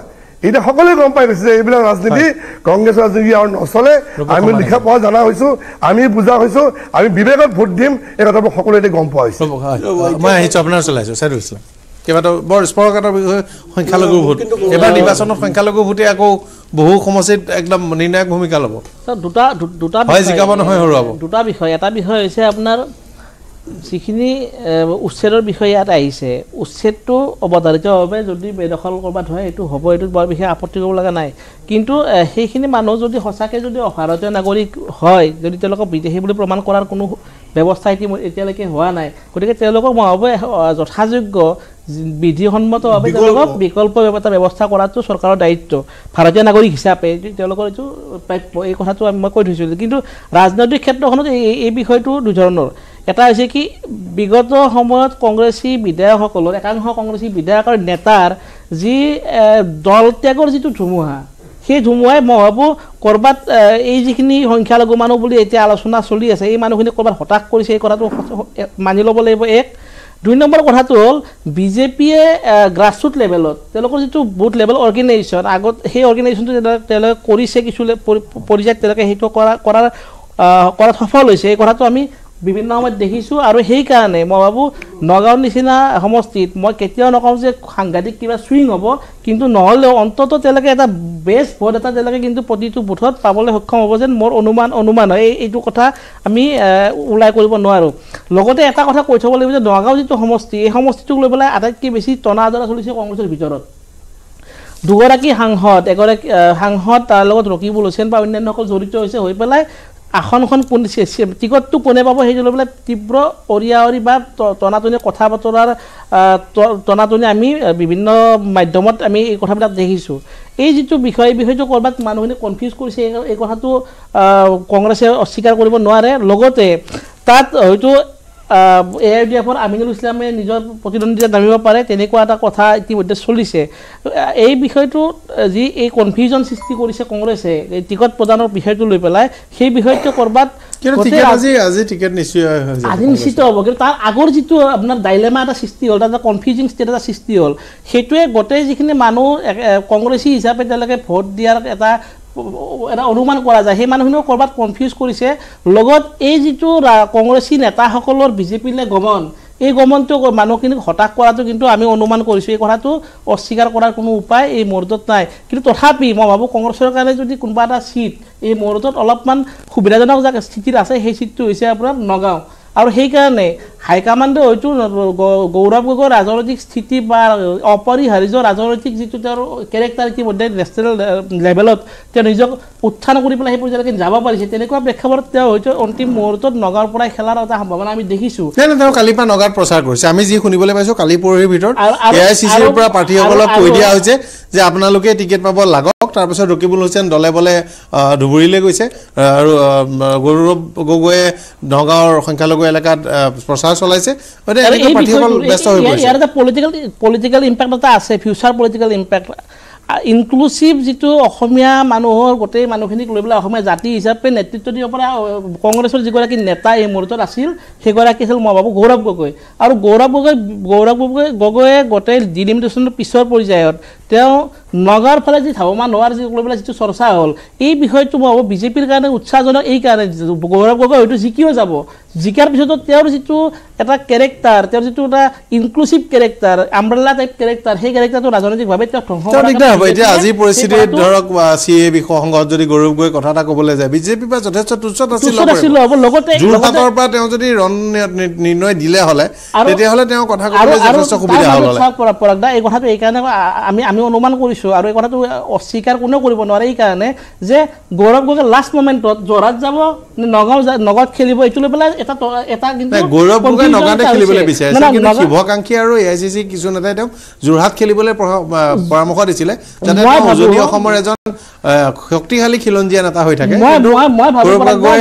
এটা সকলোৱে গম পাই গৈছে যে এইবিলাক ৰাজনীতি কংগ্ৰেছ ৰাজনীতি আৰু নচলে আমি লিখা পোৱা জনা হৈছো আমি বুজা হৈছো আমি বিবেকত ভোট দিম এই কথাবোৰ সকলোৱে এতিয়া গম পোৱা হৈছে মই আহিছো আপোনাৰ ওচৰলৈ আহিছো ছাৰ ওচৰলৈ কেইবাটাও বৰ স্পৰ্শকাতৰ বিষয়ে সংখ্যালঘু ভোট এইবাৰ নিৰ্বাচনত সংখ্যালঘু ভোটে আকৌ বহু সমষ্টিত একদম নিৰ্ণায়ক ভূমিকা ল'ব দুটা দুটা হয় জিকাব নহয় হৰুৱাব দুটা বিষয় এটা বিষয় হৈছে আপোনাৰ যিখিনি উচ্ছেদৰ বিষয়ে ইয়াত আহিছে উচ্ছেদটো অৱধাৰিতভাৱে যদি বেদখল ক'ৰবাত হয় এইটো হ'ব এইটো বৰ বিশেষ আপত্তি কৰিব লগা নাই কিন্তু সেইখিনি মানুহ যদি সঁচাকৈ যদি ভাৰতীয় নাগৰিক হয় যদি তেওঁলোকক বিদেশী বুলি প্ৰমাণ কৰাৰ কোনো ব্যৱস্থা ইতিমধ্যে এতিয়ালৈকে হোৱা নাই গতিকে তেওঁলোকক মই ভাবোঁ যথাযোগ্য বিধিসন্মতভাৱে তেওঁলোকক বিকল্প ব্যৱস্থা কৰাটো চৰকাৰৰ দায়িত্ব ভাৰতীয় নাগৰিক হিচাপে তেওঁলোকৰ এইটো প্ৰাপ্য এই কথাটো মই কৈ থৈছিলোঁ কিন্তু ৰাজনৈতিক ক্ষেত্ৰখনত এই এই বিষয়টো দুধৰণৰ এটা হৈছে কি বিগত সময়ত কংগ্ৰেছী বিধায়কসকলৰ একাংশ কংগ্ৰেছী বিধায়কৰ নেতাৰ যি দল ত্যাগৰ যিটো ধুমুহা সেই ধুমুহাই মই ভাবোঁ ক'ৰবাত এই যিখিনি সংখ্যালঘু মানুহ বুলি এতিয়া আলোচনা চলি আছে এই মানুহখিনি ক'ৰবাত হতাশ কৰিছে এই কথাটো মানি ল'ব লাগিব এক দুই নম্বৰ কথাটো হ'ল বিজেপিয়ে গ্ৰাছৰুট লেভেলত তেওঁলোকৰ যিটো বুথ লেভেল অৰ্গেনাইজেশ্যন আগত সেই অৰ্গেনাইজেশ্যনটো তেওঁলোকে কৰিছে কিছু পৰ্যায়ত তেওঁলোকে সেইটো কৰা কৰাৰ কৰাত সফল হৈছে এই কথাটো আমি বিভিন্ন সময়ত দেখিছোঁ আৰু সেইকাৰণে মই ভাবোঁ নগাঁও নিচিনা সমষ্টিত মই কেতিয়াও নকওঁ যে সাংঘাতিক কিবা চুইং হ'ব কিন্তু নহ'লেও অন্তত তেওঁলোকে এটা বেষ্ট ভোট এটা তেওঁলোকে কিন্তু প্ৰতিটো বুথত পাবলৈ সক্ষম হ'ব যেন মোৰ অনুমান অনুমান হয় এই এইটো কথা আমি ওলাই কৰিব নোৱাৰোঁ লগতে এটা কথা কৈ থ'ব লাগিব যে নগাঁও যিটো সমষ্টি এই সমষ্টিটোক লৈ পেলাই আটাইতকৈ বেছি টনা আজৰা চলিছে কংগ্ৰেছৰ ভিতৰত দুগৰাকী সাংসদ এগৰাকী সাংসদ তাৰ লগত ৰকিবুল হুছেন বা অন্যান্যসকল জড়িত হৈছে হৈ পেলাই আসনখন কোন টিকটটো কোনে পাব সেইটো লৈ পেলাই তীব্ৰ অৰিয়াৰি বা টনাটনি কথা বতৰাৰ টনাটনি আমি বিভিন্ন মাধ্যমত আমি এই কথাবিলাক দেখিছোঁ এই যিটো বিষয় এই বিষয়টো ক'ৰবাত মানুহখিনি কনফিউজ কৰিছে এই কথাটো কংগ্ৰেছে অস্বীকাৰ কৰিব নোৱাৰে লগতে তাত হয়তো এ আই ডি এফৰ আমিনুল ইছলামে নিজৰ প্ৰতিদ্বন্দ্বিতা নামিব পাৰে তেনেকুৱা এটা কথা ইতিমধ্যে চলিছে এই বিষয়টোত যি এই কনফিউজন সৃষ্টি কৰিছে কংগ্ৰেছে এই টিকট প্ৰদানৰ বিষয়টো লৈ পেলাই সেই বিষয়টো ক'ৰবাত আজি নিশ্চিত হ'ব কিন্তু তাৰ আগৰ যিটো আপোনাৰ ডাইলেমা এটা সৃষ্টি হ'ল এটা কনফিউজিং ষ্টেট এটা সৃষ্টি হ'ল সেইটোৱে গোটেই যিখিনি মানুহ কংগ্ৰেছী হিচাপে তেওঁলোকে ভোট দিয়াৰ এটা এটা অনুমান কৰা যায় সেই মানুহখিনিও ক'ৰবাত কনফিউজ কৰিছে লগত এই যিটো কংগ্ৰেছী নেতাসকলৰ বিজেপিলৈ গমন এই গমনটো মানুহখিনিক হতাশ কৰাটো কিন্তু আমি অনুমান কৰিছোঁ এই কথাটো অস্বীকাৰ কৰাৰ কোনো উপায় এই মূৰত নাই কিন্তু তথাপি মই ভাবোঁ কংগ্ৰেছৰ কাৰণে যদি কোনোবা এটা চিট এই মূৰত অলপমান সুবিধাজনক যাক স্থিতিত আছে সেই চিটটো হৈছে আপোনাৰ নগাঁও আৰু সেইকাৰণে হাইকামাণ্ডে হয়তো গৌৰৱ গগৈ ৰাজনৈতিক স্থিতি বা অপৰিহাৰ্য ৰাজনৈতিক যিটো তেওঁৰ কেৰেক্টাৰ ইতিমধ্যে নেশ্যনেল লেভেলত তেওঁ নিজক উত্থান কৰি পেলাই সেই পৰ্যায়লৈকে যাব পাৰিছে তেনেকুৱা প্ৰেক্ষাপটত তেওঁ হয়তো অন্তিম মুহূৰ্তত নগাঁৱৰ পৰাই খেলাৰ এটা সম্ভাৱনা আমি দেখিছোঁ তেওঁ কালিৰ পৰা নগাঁৱত প্ৰচাৰ কৰিছে আমি যি শুনিবলৈ পাইছোঁ কালি পৰহিৰ ভিতৰত এ আই চি চিৰ পৰা প্ৰাৰ্থীসকলক কৈ দিয়া হৈছে যে আপোনালোকে টিকেট পাব লাগক তাৰপিছত ৰকিবুল হুছেইন দলে বলে ধুবুৰীলৈ গৈছে আৰু গৌৰৱ গগৈয়ে নগাঁৱৰ সংখ্যালঘু ডিব্ৰুগড় এলেকাত প্ৰচাৰ চলাইছে গতিকে প্ৰাৰ্থীসকল ব্যস্ত হৈ গৈছে ইয়াৰ এটা পলিটিকেল পলিটিকেল ইম্পেক্ট এটা আছে ফিউচাৰ পলিটিকেল ইম্পেক্ট ইনক্লুচিভ যিটো অসমীয়া মানুহৰ গোটেই মানুহখিনিক লৈ পেলাই অসমীয়া জাতি হিচাপে নেতৃত্ব দিব পৰা কংগ্ৰেছৰ যিগৰাকী নেতা এই মুহূৰ্তত আছিল সেইগৰাকী আছিল মই ভাবোঁ গৌৰৱ গগৈ আৰু গৌৰৱ গগৈ গৌৰৱ গগৈ গগৈয়ে গোটেই ডিলিমিটেশ্যনৰ পিছৰ পৰ্যায়ত তেওঁ নগাঁৱৰ ফালে যি ধাৱমান নোৱাৰ যি লৈ পেলাই যিটো চৰ্চা হ'ল এই বিষয়টো মই ভাবোঁ বিজেপিৰ কাৰণে উৎসাহজনক এইকাৰণে গৌৰৱ গগৈ হয়তো জিকিও যাব জিকাৰ পিছতো তেওঁৰ যিটো এটা কেৰেক্টাৰ তেওঁৰ যিটো এটা inclusive character umbrella type character সেই কেৰেক্টাৰটো ৰাজনৈতিকভাৱে তেওঁ দিগদাৰ হ'ব এতিয়া আজিৰ পৰিস্থিতিত ধৰক চি এ বি সংঘত যদি গৌৰৱ গগৈ কথা এটা ক'বলৈ যায় বিজেপিৰ বা যথেষ্ট তুচত আছিল হ'ব লগতে যোৰহাটৰ পৰা তেওঁ যদি ৰণ নিৰ্ণয় দিলে হ'লে তেতিয়াহ'লে তেওঁ কথা ক'বলৈ যথেষ্ট সুবিধা হ'ল এই কথাটো এইকাৰণে আমি আমি অনুমান কৰিছোঁ দিছোঁ আৰু এই কথাটো অস্বীকাৰ কোনেও কৰিব নোৱাৰে এইকাৰণে যে গৌৰৱ গগৈ লাষ্ট মমেণ্টত যোৰহাট যাব নে নগাঁও নগাঁৱত খেলিব এইটো লৈ পেলাই এটা এটা কিন্তু গৌৰৱ গগৈ নগাঁৱতে খেলিবলৈ বিচাৰিছে শুভকাংক্ষী আৰু এ আই চি চি কিছু নেতাই তেওঁক যোৰহাট খেলিবলৈ পৰামৰ্শ দিছিলে যাতে উজনি অসমৰ এজন শক্তিশালী খিলঞ্জীয়া নেতা হৈ থাকে মই মই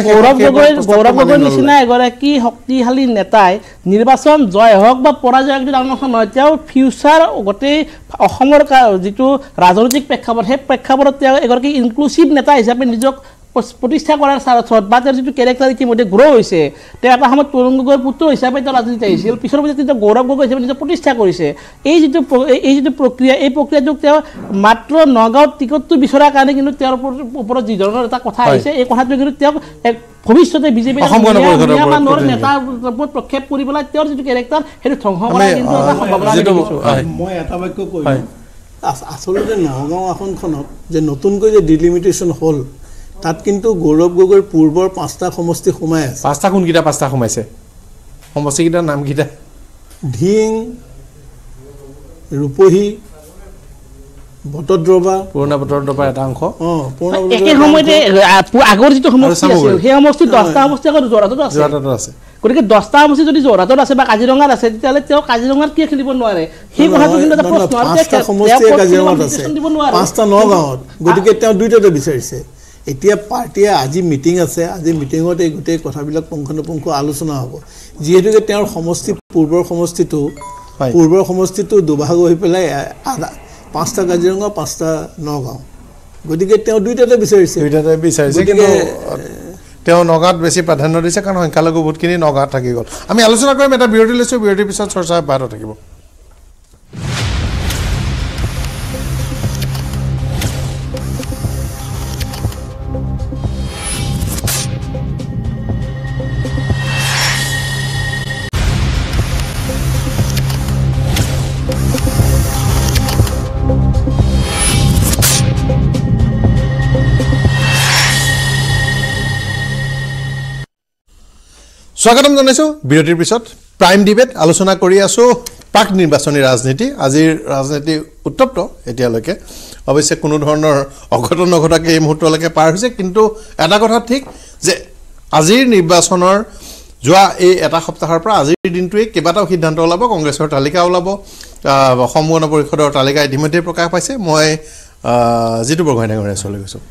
গৌৰৱ গগৈ গৌৰৱ গগৈ নিচিনা এগৰাকী শক্তিশালী নেতাই নিৰ্বাচন জয় হওক বা পৰাজয় হওক যদি ডাঙৰ নহয় তেওঁ ফিউচাৰ গোটেই অসমৰ যিটো ৰাজনৈতিক প্ৰেক্ষাপট সেই প্ৰেক্ষাপটত তেওঁ এগৰাকী ইনক্লুচিভ নেতা হিচাপে নিজক প্ৰতিষ্ঠা কৰাৰ স্বাৰ্থত বা তেওঁৰ যিটো কেৰেক্টাৰ ইতিমধ্যে গ্ৰ' হৈছে তেওঁ এটা সময়ত তৰুণ গগৈৰ পুত্ৰ হিচাপে তেওঁ ৰাজনীতি আহিছিল পিছৰ পৰ্যায়ত তেওঁ গৌৰৱ গগৈ হিচাপে নিজক প্ৰতিষ্ঠা কৰিছে এই যিটো এই যিটো প্ৰক্ৰিয়া এই প্ৰক্ৰিয়াটোক তেওঁ মাত্ৰ নগাঁৱত টিকটটো বিচৰাৰ কাৰণে কিন্তু তেওঁৰ ওপৰত যি ধৰণৰ এটা কথা আহিছে এই কথাটো কিন্তু তেওঁক এক ভৱিষ্যতে বিজেপি নেতাৰ প্ৰক্ষেপ কৰি পেলাই তেওঁৰ যিটো কেৰেক্টাৰ সেইটো ধ্বংস কৰাৰ কিন্তু এটা সম্ভাৱনা আচলতে নগাঁও আসনখনত যে নতুনকৈ যে ডিলিমিটেশ্যন হ'ল তাত কিন্তু গৌৰৱ গগৈৰ পূৰ্বৰ পাঁচটা সমষ্টি সোমাই আছে পাঁচটা কোনকেইটা পাঁচটা সোমাইছে সমষ্টিকেইটাৰ নামকেইটা ধিং ৰূপহী বটদ্ৰবা পুৰণা বটদ্ৰবাৰ এটা অংশ অঁ সময়তে আগৰ যিটো সমষ্টি সেই সমষ্টি দহটা সমষ্টি আকৌ আছে গতিকে দহটা মুচি যদি যোৰহাটত আছে বা কাজিৰঙাত আছে তেতিয়াহ'লে তেওঁ কাজিৰঙাত কিয় খেলিব নোৱাৰে সেই কথাটো কিন্তু এটা প্ৰশ্ন পাঁচটা নগাঁৱত গতিকে তেওঁ দুইটাতে বিচাৰিছে এতিয়া পাৰ্টীয়ে আজি মিটিং আছে আজি মিটিঙত এই গোটেই কথাবিলাক পুংখানুপুংখ আলোচনা হ'ব যিহেতুকে তেওঁৰ সমষ্টি পূৰ্বৰ সমষ্টিটো পূৰ্বৰ সমষ্টিটো দুভাগ হৈ পেলাই পাঁচটা কাজিৰঙা পাঁচটা নগাঁও গতিকে তেওঁ দুইটাতে বিচাৰিছে দুইটাতে বিচাৰিছে তেওঁ নগাঁৱত বেছি প্ৰাধান্য দিছে কাৰণ সংখ্যালঘু বহুতখিনি নগাঁৱত থাকি গ'ল আমি আলোচনা কৰিম এটা বিৰতি লৈছোঁ বিৰতিৰ পিছত চৰ্চা অব্যাহত থাকিব স্বাগতম জানাইছোঁ বিৰতিৰ পিছত প্ৰাইম ডিবেট আলোচনা কৰি আছোঁ প্ৰাক নিৰ্বাচনী ৰাজনীতি আজিৰ ৰাজনীতি উত্তপ্ত এতিয়ালৈকে অৱশ্যে কোনো ধৰণৰ অঘটন নঘটাকে এই মুহূৰ্তলৈকে পাৰ হৈছে কিন্তু এটা কথা ঠিক যে আজিৰ নিৰ্বাচনৰ যোৱা এই এটা সপ্তাহৰ পৰা আজিৰ দিনটোৱেই কেইবাটাও সিদ্ধান্ত ওলাব কংগ্ৰেছৰ তালিকা ওলাব অসম গণ পৰিষদৰ তালিকা ইতিমধ্যে প্ৰকাশ পাইছে মই যিটো বৰগোহাঁই ডাঙৰীয়া ওচৰলৈ গৈছোঁ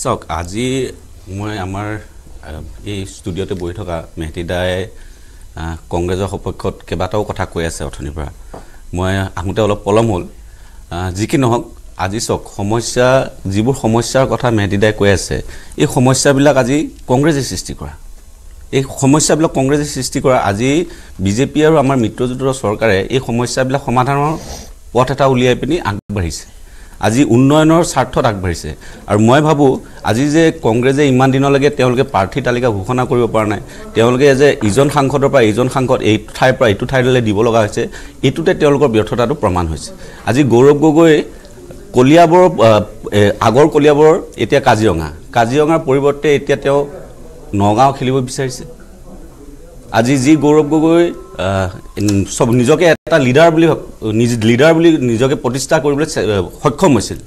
চাওক আজি মই আমাৰ এই ষ্টুডিঅ'তে বহি থকা মেহতিদায়ে কংগ্ৰেছৰ সপক্ষত কেইবাটাও কথা কৈ আছে অথনিৰ পৰা মই আহোঁতে অলপ পলম হ'ল যি কি নহওক আজি চাওক সমস্যা যিবোৰ সমস্যাৰ কথা মেহতিদায়ে কৈ আছে এই সমস্যাবিলাক আজি কংগ্ৰেছে সৃষ্টি কৰা এই সমস্যাবিলাক কংগ্ৰেছে সৃষ্টি কৰা আজি বিজেপি আৰু আমাৰ মিত্ৰজোঁটৰ চৰকাৰে এই সমস্যাবিলাক সমাধানৰ পথ এটা উলিয়াই পিনি আগবাঢ়িছে আজি উন্নয়নৰ স্বাৰ্থত আগবাঢ়িছে আৰু মই ভাবোঁ আজি যে কংগ্ৰেছে ইমান দিনলৈকে তেওঁলোকে প্ৰাৰ্থী তালিকা ঘোষণা কৰিব পৰা নাই তেওঁলোকে যে ইজন সাংসদৰ পৰা ইজন সাংসদ এই ঠাইৰ পৰা এইটো ঠাইলৈ দিব লগা হৈছে এইটোতে তেওঁলোকৰ ব্যৰ্থতাটো প্ৰমাণ হৈছে আজি গৌৰৱ গগৈ কলিয়াবৰ আগৰ কলিয়াবৰ এতিয়া কাজিৰঙা কাজিৰঙাৰ পৰিৱৰ্তে এতিয়া তেওঁ নগাঁও খেলিব বিচাৰিছে আজি যি গৌৰৱ গগৈ চব নিজকে এটা লিডাৰ বুলি লিডাৰ বুলি নিজকে প্ৰতিষ্ঠা কৰিবলৈ সক্ষম হৈছিল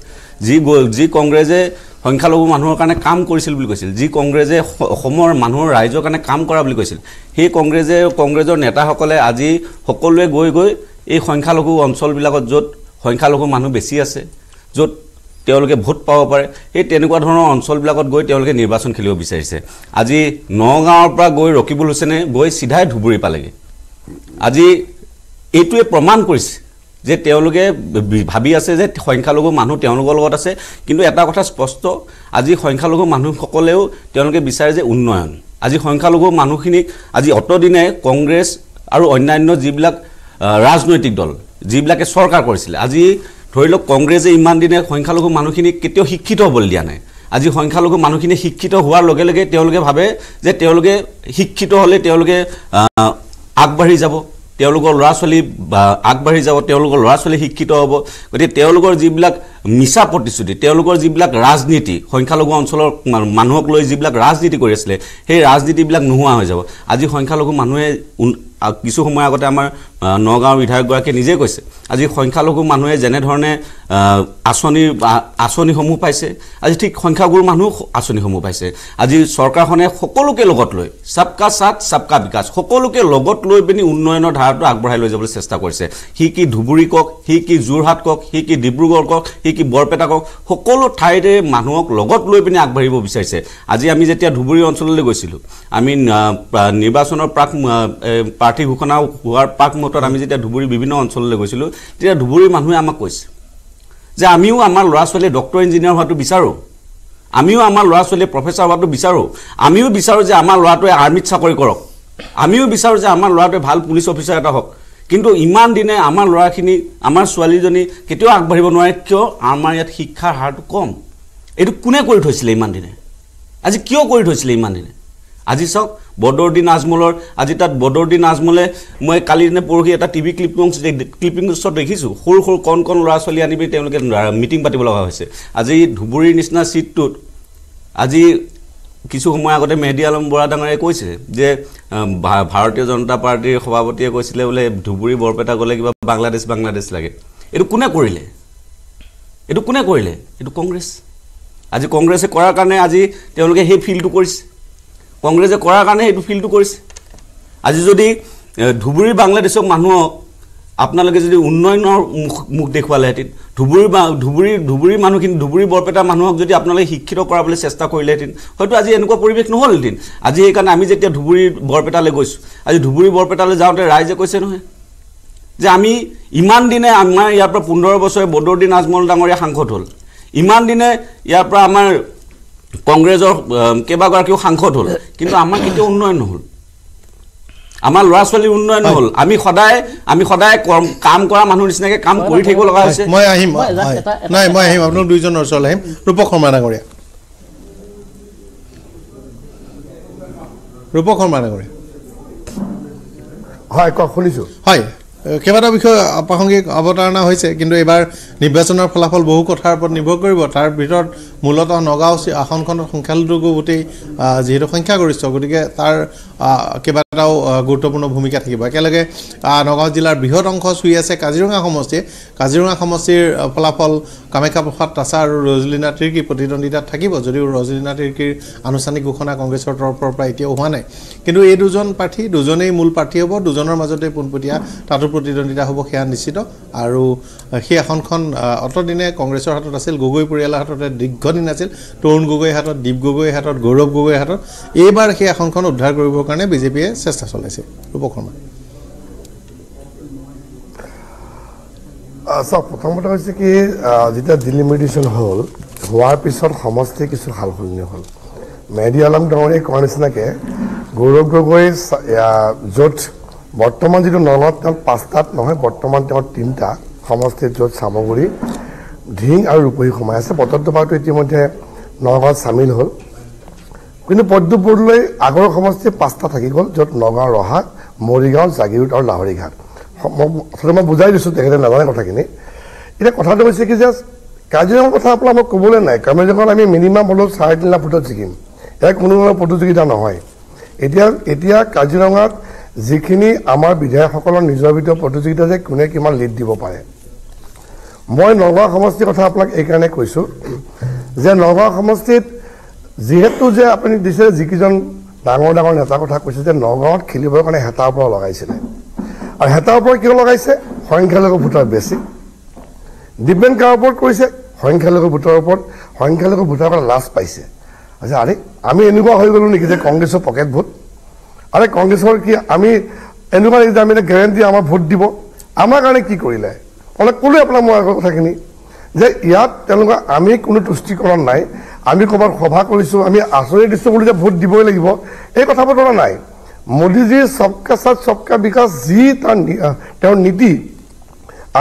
যি যি কংগ্ৰেছে সংখ্যালঘু মানুহৰ কাৰণে কাম কৰিছিল বুলি কৈছিল যি কংগ্ৰেছে অসমৰ মানুহৰ ৰাইজৰ কাৰণে কাম কৰা বুলি কৈছিল সেই কংগ্ৰেছে কংগ্ৰেছৰ নেতাসকলে আজি সকলোৱে গৈ গৈ এই সংখ্যালঘু অঞ্চলবিলাকত য'ত সংখ্যালঘু মানুহ বেছি আছে য'ত তেওঁলোকে ভোট পাব পাৰে সেই তেনেকুৱা ধৰণৰ অঞ্চলবিলাকত গৈ তেওঁলোকে নিৰ্বাচন খেলিব বিচাৰিছে আজি নগাঁৱৰ পৰা গৈ ৰকিবুল হুছেইনে গৈ চিধাই ধুবুৰী পালেগৈ আজি এইটোৱে প্ৰমাণ কৰিছে যে তেওঁলোকে ভাবি আছে যে সংখ্যালঘু মানুহ তেওঁলোকৰ লগত আছে কিন্তু এটা কথা স্পষ্ট আজি সংখ্যালঘু মানুহসকলেও তেওঁলোকে বিচাৰে যে উন্নয়ন আজি সংখ্যালঘু মানুহখিনিক আজি অতদিনে কংগ্ৰেছ আৰু অন্যান্য যিবিলাক ৰাজনৈতিক দল যিবিলাকে চৰকাৰ কৰিছিলে আজি ধৰি লওক কংগ্ৰেছে ইমান দিনে সংখ্যালঘু মানুহখিনিক কেতিয়াও শিক্ষিত হ'বলৈ দিয়া নাই আজি সংখ্যালঘু মানুহখিনি শিক্ষিত হোৱাৰ লগে লগে তেওঁলোকে ভাবে যে তেওঁলোকে শিক্ষিত হ'লে তেওঁলোকে আগবাঢ়ি যাব তেওঁলোকৰ ল'ৰা ছোৱালী আগবাঢ়ি যাব তেওঁলোকৰ ল'ৰা ছোৱালী শিক্ষিত হ'ব গতিকে তেওঁলোকৰ যিবিলাক মিছা প্ৰতিশ্ৰুতি তেওঁলোকৰ যিবিলাক ৰাজনীতি সংখ্যালঘু অঞ্চলৰ মানুহক লৈ যিবিলাক ৰাজনীতি কৰি আছিলে সেই ৰাজনীতিবিলাক নোহোৱা হৈ যাব আজি সংখ্যালঘু মানুহে কিছু সময় আগতে আমাৰ নগাঁৱৰ বিধায়কগৰাকীয়ে নিজে কৈছে আজি সংখ্যালঘু মানুহে যেনেধৰণে আঁচনিৰ আঁচনিসমূহ পাইছে আজি ঠিক সংখ্যাগুৰু মানুহ আঁচনিসমূহ পাইছে আজি চৰকাৰখনে সকলোকে লগত লৈ চাপকা চাট চাপকা বিকাশ সকলোকে লগত লৈ পিনি উন্নয়নৰ ধাৰাটো আগবঢ়াই লৈ যাবলৈ চেষ্টা কৰিছে সি কি ধুবুৰী কওক সি কি যোৰহাট কওক সি কি ডিব্ৰুগড় কওক সি নেকি বৰপেটা কওক সকলো ঠাইৰে মানুহক লগত লৈ পিনে আগবাঢ়িব বিচাৰিছে আজি আমি যেতিয়া ধুবুৰী অঞ্চললৈ গৈছিলোঁ আমি নিৰ্বাচনৰ প্ৰাক প্ৰাৰ্থী ঘোষণা হোৱাৰ প্ৰাক মুহূৰ্তত আমি যেতিয়া ধুবুৰী বিভিন্ন অঞ্চললৈ গৈছিলোঁ তেতিয়া ধুবুৰীৰ মানুহে আমাক কৈছে যে আমিও আমাৰ ল'ৰা ছোৱালীয়ে ডক্টৰ ইঞ্জিনিয়াৰ হোৱাটো বিচাৰোঁ আমিও আমাৰ ল'ৰা ছোৱালীয়ে প্ৰফেচাৰ হোৱাটো বিচাৰোঁ আমিও বিচাৰোঁ যে আমাৰ ল'ৰাটোৱে আৰ্মিত চাকৰি কৰক আমিও বিচাৰোঁ যে আমাৰ ল'ৰাটোৱে ভাল পুলিচ অফিচাৰ এটা হওক কিন্তু ইমান দিনে আমাৰ ল'ৰাখিনি আমাৰ ছোৱালীজনী কেতিয়াও আগবাঢ়িব নোৱাৰে কিয় আমাৰ ইয়াত শিক্ষাৰ হাৰটো কম এইটো কোনে কৰি থৈছিলে ইমান দিনে আজি কিয় কৰি থৈছিলে ইমান দিনে আজি চাওক বদৰদিন আজমলৰ আজি তাত বদৰদিন আজমলে মই কালি দিনে পৰহি এটা টিভি ক্লিপিং ক্লিপিংছত দেখিছোঁ সৰু সৰু কণ কণ ল'ৰা ছোৱালী আনি পিনি তেওঁলোকে মিটিং পাতিব লগা হৈছে আজি ধুবুৰীৰ নিচিনা ছিটটোত আজি কিছু সময় আগতে মেহদী আলম বৰা ডাঙৰে কৈছে যে ভাৰতীয় জনতা পাৰ্টীৰ সভাপতিয়ে কৈছিলে বোলে ধুবুৰী বৰপেটা গ'লে কিবা বাংলাদেশ বাংলাদেশ লাগে এইটো কোনে কৰিলে এইটো কোনে কৰিলে এইটো কংগ্ৰেছ আজি কংগ্ৰেছে কৰাৰ কাৰণে আজি তেওঁলোকে সেই ফিলটো কৰিছে কংগ্ৰেছে কৰাৰ কাৰণে সেইটো ফিলটো কৰিছে আজি যদি ধুবুৰী বাংলাদেশক মানুহক আপোনালোকে যদি উন্নয়নৰ মুখ মুখ দেখুৱালেহেঁতেন ধুবুৰী বা ধুবুৰী ধুবুৰী মানুহখিনি ধুবুৰী বৰপেটা মানুহক যদি আপোনালোকে শিক্ষিত কৰাবলৈ চেষ্টা কৰিলেহেঁতেন হয়তো আজি এনেকুৱা পৰিৱেশ নহ'লহেঁতেন আজি সেইকাৰণে আমি যেতিয়া ধুবুৰী বৰপেটালৈ গৈছোঁ আজি ধুবুৰী বৰপেটালৈ যাওঁতে ৰাইজে কৈছে নহয় যে আমি ইমান দিনে আমাৰ ইয়াৰ পৰা পোন্ধৰ বছৰে বদৰুদ্দিন আজমল ডাঙৰীয়া সাংসদ হ'ল ইমান দিনে ইয়াৰ পৰা আমাৰ কংগ্ৰেছৰ কেইবাগৰাকীও সাংসদ হ'ল কিন্তু আমাৰ কেতিয়াও উন্নয়ন নহ'ল আমাৰ ল'ৰা ছোৱালীৰ উন্নয়ন হ'ল আমি সদায় আমি সদায় কাম কৰা মানুহৰ নিচিনাকৈ কাম কৰি থাকিব লগা হৈছে মই আহিম নাই মই আহিম আপোনালোক দুইজনৰ ওচৰলৈ আহিম ৰূপক শৰ্মা ডাঙৰীয়া ৰূপক শৰ্মা ডাঙৰীয়া হয় কওক শুনিছোঁ হয় কেইবাটাও বিষয় প্ৰাসংগিক অৱতাৰণা হৈছে কিন্তু এইবাৰ নিৰ্বাচনৰ ফলাফল বহু কথাৰ ওপৰত নিৰ্ভৰ কৰিব তাৰ ভিতৰত মূলত নগাঁও আসনখনত সংখ্যালঘুটো গোটেই যিহেতু সংখ্যাগৰিষ্ঠ গতিকে তাৰ কেইবাটাও গুৰুত্বপূৰ্ণ ভূমিকা থাকিব একেলগে নগাঁও জিলাৰ বৃহৎ অংশ চুই আছে কাজিৰঙা সমষ্টি কাজিৰঙা সমষ্টিৰ ফলাফল কামাখ্যা প্ৰসাদ তাছা আৰু ৰজলীনা তিৰ্কী প্ৰতিদ্বন্দ্বিতাত থাকিব যদিও ৰজলীনা তিৰ্কীৰ আনুষ্ঠানিক ঘোষণা কংগ্ৰেছৰ তৰফৰ পৰা এতিয়াও হোৱা নাই কিন্তু এই দুজন প্ৰাৰ্থী দুজনেই মূল প্ৰাৰ্থী হ'ব দুজনৰ মাজতে পোনপটীয়া তাতো প্ৰতিদ্বন্দ্বিতা হ'ব সেয়া নিশ্চিত আৰু সেই আসনখন অতদিনে কংগ্ৰেছৰ হাতত আছিল গগৈ পৰিয়ালৰ হাতত দীৰ্ঘদিন আছিল তৰুণ গগৈৰ হাতত দীপ গগৈৰ হাতত গৌৰৱ গগৈৰ হাতত এইবাৰ সেই আসনখন উদ্ধাৰ কৰিবৰ কাৰণে বিজেপিয়ে চেষ্টা চলাইছে ৰূপকৰ্মা চাওক প্ৰথমতে হৈছে কি যেতিয়া দিল্লী মেডিচন হ'ল হোৱাৰ পিছত সমষ্টি কিছু সাল সলনি হ'ল মেহদি আলম ডাঙৰীয়ে কোৱাৰ নিচিনাকৈ গৌৰৱ গগৈ য'ত বৰ্তমান যিটো নলত তেওঁ পাঁচটাত নহয় বৰ্তমান তেওঁ তিনিটা সমষ্টিত য'ত চামগুৰি ঢিং আৰু ৰূপহী সোমাই আছে পদ্মপাটো ইতিমধ্যে নগাঁৱত চামিল হ'ল কিন্তু পদ্মপুৰলৈ আগৰ সমষ্টি পাঁচটা থাকি গ'ল য'ত নগাঁও ৰহা মৰিগাঁও জাগিৰোড আৰু লাহৰিঘাট মই মই বুজাই দিছোঁ তেখেতে নাজানে কথাখিনি এতিয়া কথাটো হৈছে কি যে কাজিৰঙাৰ কথা আপোনাৰ মই ক'বলৈ নাই কাজিৰঙাত আমি মিনিমাম হ'লেও চাৰে তিনি লাখ ফুটত জিকিম ইয়াৰ কোনো ধৰণৰ প্ৰতিযোগিতা নহয় এতিয়া এতিয়া কাজিৰঙাত যিখিনি আমাৰ বিধায়কসকলৰ নিজৰ ভিতৰত প্ৰতিযোগিতা যে কোনে কিমান লিড দিব পাৰে মই নগাঁও সমষ্টিৰ কথা আপোনাক এইকাৰণে কৈছোঁ যে নগাঁও সমষ্টিত যিহেতু যে আপুনি দিছে যিকেইজন ডাঙৰ ডাঙৰ নেতাৰ কথা কৈছে যে নগাঁৱত খেলিবৰ কাৰণে হেতাৰ ওপৰত লগাইছিলে আৰু হেতাৰ ওপৰত কিয় লগাইছে সংখ্যালঘু ভোটাৰ বেছি দিব্যেন কাৰ ওপৰত কৰিছে সংখ্যালঘু ভোটাৰৰ ওপৰত সংখ্যালঘু ভোটাৰৰ পৰা লাজ পাইছে আচ্ছা আৰে আমি এনেকুৱা হৈ গ'লোঁ নেকি যে কংগ্ৰেছৰ পকেট ভোট আৰে কংগ্ৰেছৰ কি আমি এনেকুৱা যে আমি গ্যাৰেন্টি আমাৰ ভোট দিব আমাৰ কাৰণে কি কৰিলে অলপ মানে আপোনাৰ আপনাৰ আগৰ কথাখিনি যে ইয়াত ইয়াতা আমি কোনো তুষ্টিকৰণ নাই আমি ক'ৰবাত সভা কৰিছোঁ আমি আঁচনি দিছোঁ বুলি যে ভোট দিবই লাগিব এই কথা বতরা নাই মোদীজীৰ সবকা সাথ সবকা বিকাশ যি তাৰ তেওঁৰ নীতি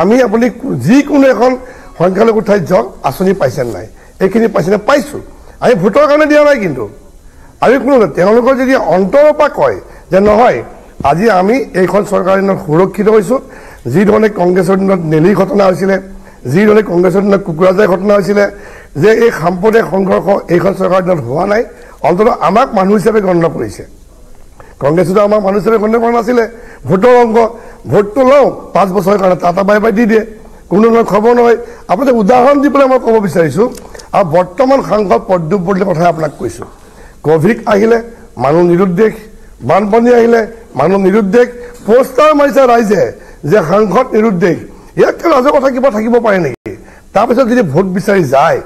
আমি আপুনি যিকোনো এখন সংখ্যালঘু ঠাইত যাওক আসনি পাইছেন নাই এইখানে পাইছেন পাইছোঁ আমি ভোটৰ কাৰণে দিয়া নাই কিন্তু আমি শুনো তেওঁলোকৰ যদি অন্তৰৰ পৰা কয় যে নহয় আজি আমি এইখন চৰকাৰৰ দিনত সুৰক্ষিত হৈছোঁ যিধৰণে কংগ্ৰেছৰ দিনত নেলি ঘটনা হৈছিলে যিধৰণে কংগ্ৰেছৰ দিনত কুকুৰাজাই ঘটনা হৈছিলে যে এই সাম্প্ৰদায়িক সংঘৰ্ষ এইখন চৰকাৰৰ দিনত হোৱা নাই অন্ততঃ আমাক মানুহ হিচাপে গণ্য কৰিছে কংগ্ৰেছতো আমাৰ মানুহ হিচাপে গণ্য কৰা নাছিলে ভোটৰ অংগ ভোটটো লওঁ পাঁচ বছৰৰ কাৰণে টাটা বাই বাই দি দিয়ে কোনো ধৰণৰ খবৰ নহয় আপোনালোকে উদাহৰণ দি পেলাই মই ক'ব বিচাৰিছোঁ আৰু বৰ্তমান সাংসদ পদ্মপুৰীৰ কথা আপোনাক কৈছোঁ কভিক আহিলে মানুহ নিৰুদ্দেশ বানপানী আহিলে মানুহ নিৰুদ্দেশ পোষ্টাৰ মাৰিছে ৰাইজে যে সাংসদ নিৰুদ্দেশ নিৰুদ্দেশ ইয়াতে কথা কিবা থাকিব পাৰে নেকি তাৰপিছত যদি ভোট বিচাৰি যায়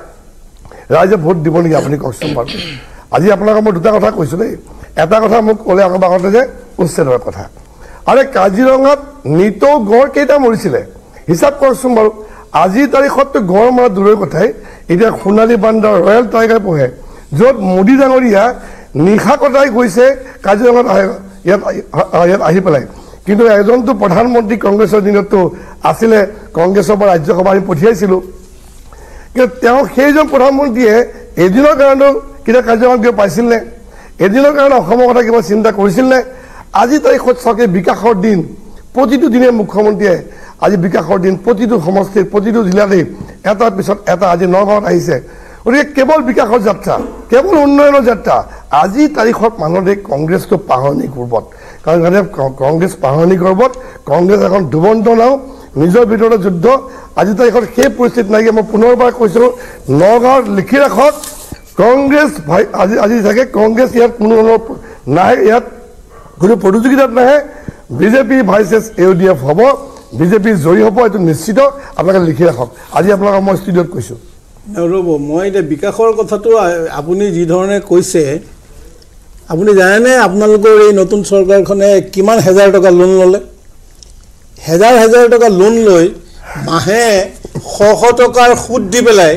ৰাইজে ভোট দিব নেকি আপুনি কওকচোন বাৰু আজি আপোনালোকৰ মই দুটা কথা কৈছোঁ দেই এটা কথা মোক কলে আগৰ আগতে যে উচ্ছেদৰ কথা আৰে কাজিৰঙাত নিতো গড় কেইটা মৰিছিলে হিচাপ কৰছুন বাৰু আজিৰ তাৰিখত তো গড় মাৰা দূৰেৰ কথায় এটা সোনালী বান্দাৰ ৰয়্যাল টাইগাৰ পোহে য'ত মোদী ডাঙৰীয়া নিশা কটাই গৈছে কাজিৰঙাত ইয়াত ইয়াত আহি পেলাই কিন্তু এজনতো প্ৰধানমন্ত্ৰী কংগ্ৰেছৰ দিনততো আছিলে কংগ্ৰেছৰ পৰা ৰাজ্যসভা আমি পঠিয়াইছিলোঁ কিন্তু তেওঁ সেইজন প্ৰধানমন্ত্ৰীয়ে এদিনৰ কাৰণেও কিবা কাজিৰঙাত কিবা পাইছিল নে এদিনৰ কাৰণে অসমৰ কথা কিবা চিন্তা কৰিছিল নে আজি তাৰিখত চাওকে বিকাশৰ দিন প্ৰতিটো দিনে মুখ্যমন্ত্ৰীয়ে আজি বিকাশৰ দিন প্ৰতিটো সমষ্টিৰ প্ৰতিটো জিলাতেই এটাৰ পিছত এটা আজি নগাঁৱত আহিছে গতিকে কেৱল বিকাশৰ যাত্ৰা কেৱল উন্নয়নৰ যাত্ৰা আজিৰ তাৰিখত মাননীয় কংগ্ৰেছটো পাহৰণি গৰ্বত কাৰণ কাৰণে কংগ্ৰেছ পাহৰণি গৰ্বত কংগ্ৰেছ এখন ডুবন্ত নাও নিজৰ ভিতৰতে যুদ্ধ আজিৰ তাৰিখত সেই পৰিস্থিতি নাইকিয়া মই পুনৰবাৰ কৈছোঁ নগাঁৱত লিখি ৰাখক কংগ্ৰেছ ভাই আজি আজি চাগে কংগ্ৰেছ ইয়াত কোনো ধৰণৰ নাহে ইয়াত কোনো প্ৰতিযোগিতাত নাহে BJP versus U D F হ'ব বিজেপি জয়ী হ'ব এইটো নিশ্চিত আপোনালোকে লিখি ৰাখক আজি আপোনালোকক মই ষ্টুডিঅ'ত কৈছোঁ ৰ'ব মই এতিয়া বিকাশৰ কথাটো আপুনি যিধৰণে কৈছে আপুনি জানেনে আপোনালোকৰ এই নতুন চৰকাৰখনে কিমান হেজাৰ টকা লোন ল'লে হেজাৰ হেজাৰ টকা লোন লৈ মাহে শশ টকাৰ সুদ দি পেলাই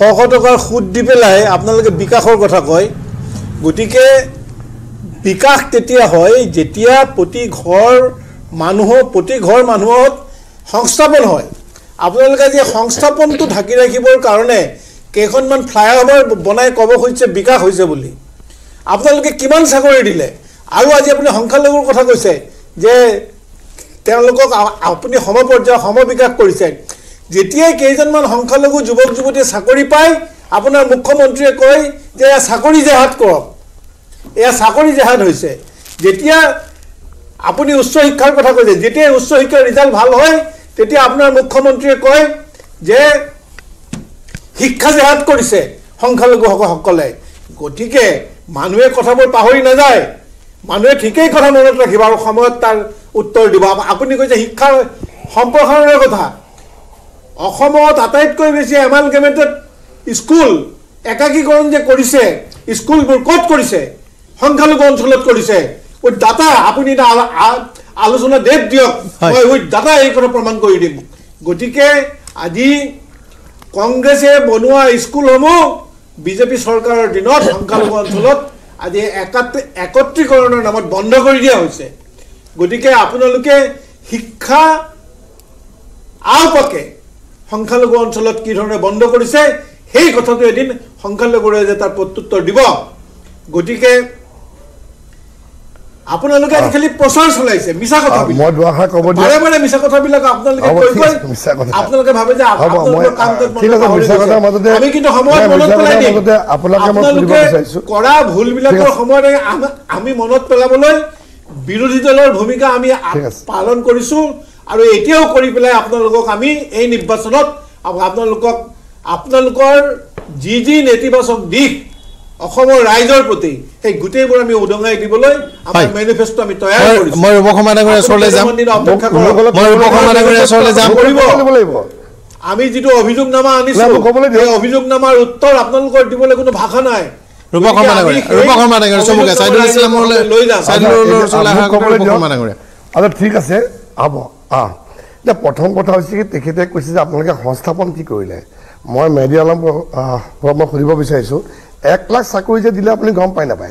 শশ টকাৰ সুদ দি পেলাই আপোনালোকে বিকাশৰ কথা কয় গতিকে বিকাশ তেতিয়া হয় যেতিয়া প্ৰতি ঘৰ মানুহৰ প্ৰতি ঘৰ মানুহত সংস্থাপন হয় আপোনালোকে যে সংস্থাপনটো ঢাকি ৰাখিবৰ কাৰণে কেইখনমান ফ্লাইঅভাৰ বনাই ক'ব খুজিছে বিকাশ হৈছে বুলি আপোনালোকে কিমান চাকৰি দিলে আৰু আজি আপুনি সংখ্যালঘুৰ কথা কৈছে যে তেওঁলোকক আপুনি সমপৰ্যায় সমবিকাশ কৰিছে যেতিয়াই কেইজনমান সংখ্যালঘু যুৱক যুৱতীয়ে চাকৰি পায় আপোনাৰ মুখ্যমন্ত্ৰীয়ে কয় যে এয়া চাকৰি জেহাদ কৰক এয়া চাকৰি জেহাদ হৈছে যেতিয়া আপুনি উচ্চ শিক্ষাৰ কথা কৈছে যেতিয়াই উচ্চ শিক্ষাৰ ৰিজাল্ট ভাল হয় তেতিয়া আপোনাৰ মুখ্যমন্ত্ৰীয়ে কয় যে শিক্ষা জেহাত কৰিছে সংখ্যালঘুসকলে গতিকে মানুহে কথাবোৰ পাহৰি নাযায় মানুহে ঠিকেই কথা মনত ৰাখিব আৰু সময়ত তাৰ উত্তৰ দিব আপুনি কৈছে শিক্ষা সম্প্ৰসাৰণৰ কথা অসমত আটাইতকৈ বেছি এমাল গেমেণ্টেড স্কুল একাকীকৰণ যে কৰিছে স্কুলবোৰ ক'ত কৰিছে সংখ্যালঘু অঞ্চলত কৰিছে দাতা আপুনি এটা আলোচনা দেৱ দিয়ক মই উইথ দাদা এই কথা প্ৰমাণ কৰি দিম গতিকে আজি কংগ্ৰেছে বনোৱা স্কুলসমূহ বিজেপি চৰকাৰৰ দিনত সংখ্যালঘু অঞ্চলত আজি একত্ৰীকৰণৰ নামত বন্ধ কৰি দিয়া হৈছে গতিকে আপোনালোকে শিক্ষা আওপাকে সংখ্যালঘু অঞ্চলত কি ধৰণে বন্ধ কৰিছে সেই কথাটো এদিন সংখ্যালঘু ৰাইজে তাৰ প্ৰত্যুত্তৰ দিব গতিকে কৰা ভুলবিলাকৰ সময়ত আমি মনত পেলাবলৈ বিৰোধী দলৰ ভূমিকা আমি পালন কৰিছো আৰু এতিয়াও কৰি পেলাই আপোনালোকক আমি এই নিৰ্বাচনত আপোনালোকক আপোনালোকৰ যি যি নেতিবাচক দিশ অসমৰ ৰাইজৰ প্ৰতি সেই গোটেইবোৰ আমি প্ৰথম কথা হৈছে তেখেতে কৈছে যে আপোনালোকে সংস্থাপন কি কৰিলে মই মেডিয়ালৰ এক লাখ চাকৰি যে দিলে আপুনি গম পাই নাপায়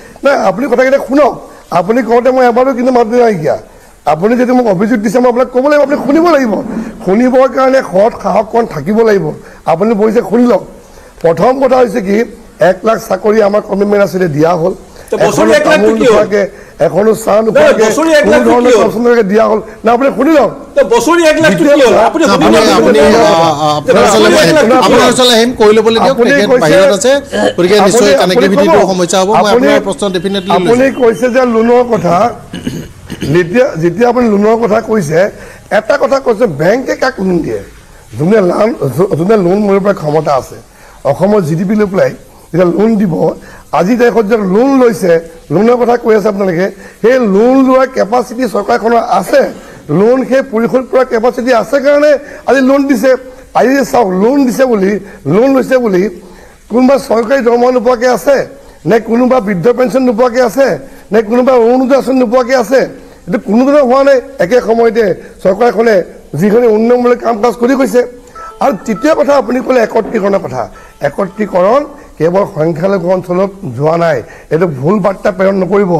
নাই আপুনি কথাকেইটা শুনক আপুনি কওঁতে মই এবাৰো কিন্তু মাতি নাইকিয়া আপুনি যদি মোক অভিযোগ দিছে মই আপোনাক ক'ব লাগিব আপুনি শুনিব লাগিব শুনিবৰ কাৰণে সৎ সাহসকণ থাকিব লাগিব আপুনি বহিছে শুনি লওক প্ৰথম কথা হৈছে কি এক লাখ চাকৰি আমাৰ কমিটমেণ্ট আছিলে দিয়া হ'ল এখনো স্থান উপলক্ষে দিয়া হল না আপনি শুনি লোক বেংকে কাক লোন দিয়ে লোন মৰিবলৈ ক্ষমতা আছে অসমৰ জি ডি পি লৈ পেলাই যেতিয়া লোন দিব আজি তাৰিখত যেতিয়া লোন লৈছে লোনৰ কথা কৈ আছে আপোনালোকে সেই লোন লোৱা কেপাচিটি চৰকাৰখনৰ আছে লোন সেই পৰিশোধ কৰা কেপাচিটি আছে কাৰণে আজি লোন দিছে আজি চাওক লোন দিছে বুলি লোন লৈছে বুলি কোনোবা চৰকাৰী দৰমহা নোপোৱাকৈ আছে নে কোনোবা বৃদ্ধ পেঞ্চন নোপোৱাকৈ আছে নে কোনোবা অৰুণোদয় আঁচনি নোপোৱাকৈ আছে এইটো কোনো ধৰণৰ হোৱা নাই একে সময়তে চৰকাৰখনে যিখিনি উন্নয়নমূলক কাম কাজ কৰি গৈছে আৰু তৃতীয় কথা আপুনি ক'লে একত্ৰীকৰণৰ কথা একত্ৰীকৰণ কেৱল সংখ্যালঘু অঞ্চলত যোৱা নাই এইটো ভুল বাৰ্তা প্ৰেৰণ নকৰিব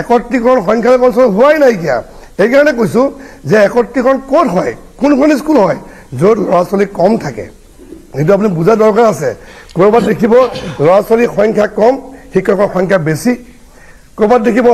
একত্ৰিকৰণ সংখ্যালঘু অঞ্চলত হোৱাই নাইকিয়া সেইকাৰণে কৈছোঁ যে একত্ৰিকৰণ ক'ত হয় কোনখন স্কুল হয় য'ত ল'ৰা ছোৱালী কম থাকে সেইটো আপুনি বুজাৰ দৰকাৰ আছে ক'ৰবাত দেখিব ল'ৰা ছোৱালীৰ সংখ্যা কম শিক্ষকৰ সংখ্যা বেছি ক'ৰবাত দেখিব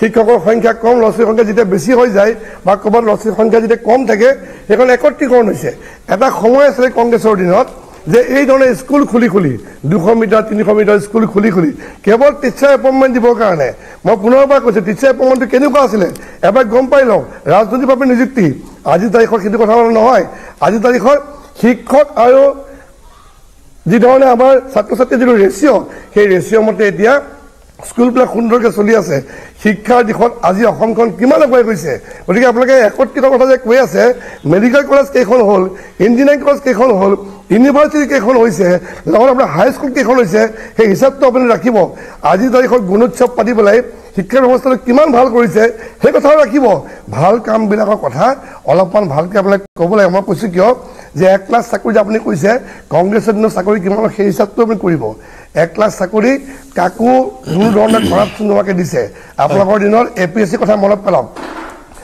শিক্ষকৰ সংখ্যা কম ল'ৰা ছোৱালীৰ সংখ্যা যেতিয়া বেছি হৈ যায় বা ক'ৰবাত ল'ৰা ছোৱালীৰ সংখ্যা যেতিয়া কম থাকে সেইকাৰণে একত্ৰিকৰণ হৈছে এটা সময় আছিলে কংগ্ৰেছৰ দিনত যে এই ধৰণে স্কুল খুলি খুলি দুশ মিটাৰ তিনিশ মিটাৰ স্কুল খুলি খুলি কেবল টিচাৰ এপয়েন্টমেন্ট দিব কাৰণে মানে পুনৰবাৰ কৈছোঁ টিচাৰ এপইণ্টমেণ্টটো কেনেকুৱা আছিলে এবাৰ গম পাই ৰাজনৈতিকভাৱে নিযুক্তি আজিৰ তাৰিখ সেইটো কথা নহয় আজিৰ তাৰিখত শিক্ষক আৰু যিধৰণে আমাৰ ছাত্ৰ ছাত্ৰীৰ যিটো ৰেচিঅ' সেই ৰেচিঅ' মতে এতিয়া স্কুলবিলাক সুন্দৰকৈ চলি আছে শিক্ষাৰ দিশত আজি অসমখন কিমান আগুৱাই গৈছে গতিকে আপোনালোকে একত্ৰিত কথা যে কৈ আছে মেডিকেল কলেজ কেইখন হ'ল ইঞ্জিনিয়াৰিং কলেজ কেইখন হ'ল ইউনিভাৰ্চিটি কেইখন হৈছে লগতে আপোনাৰ হাইস্কুল কেইখন হৈছে সেই হিচাপটো আপুনি ৰাখিব আজিৰ তাৰিখত গুণোৎসৱ পাতি পেলাই শিক্ষা ব্যৱস্থাটো কিমান ভাল কৰিছে সেই কথাও ৰাখিব ভাল কামবিলাকৰ কথা অলপমান ভালকৈ আপোনালোকে ক'ব লাগে মই কৈছোঁ কিয় যে এক ক্লাছ চাকৰি যে আপুনি কৈছে কংগ্ৰেছৰ দিনৰ চাকৰি কিমান সেই হিচাপটো আপুনি কৰিব এক ক্লাছ চাকৰি কাকো দূৰ ধৰণে খৰচ নোহোৱাকৈ দিছে আপোনালোকৰ দিনৰ এ পি এছ চি কথা মনত পেলাওক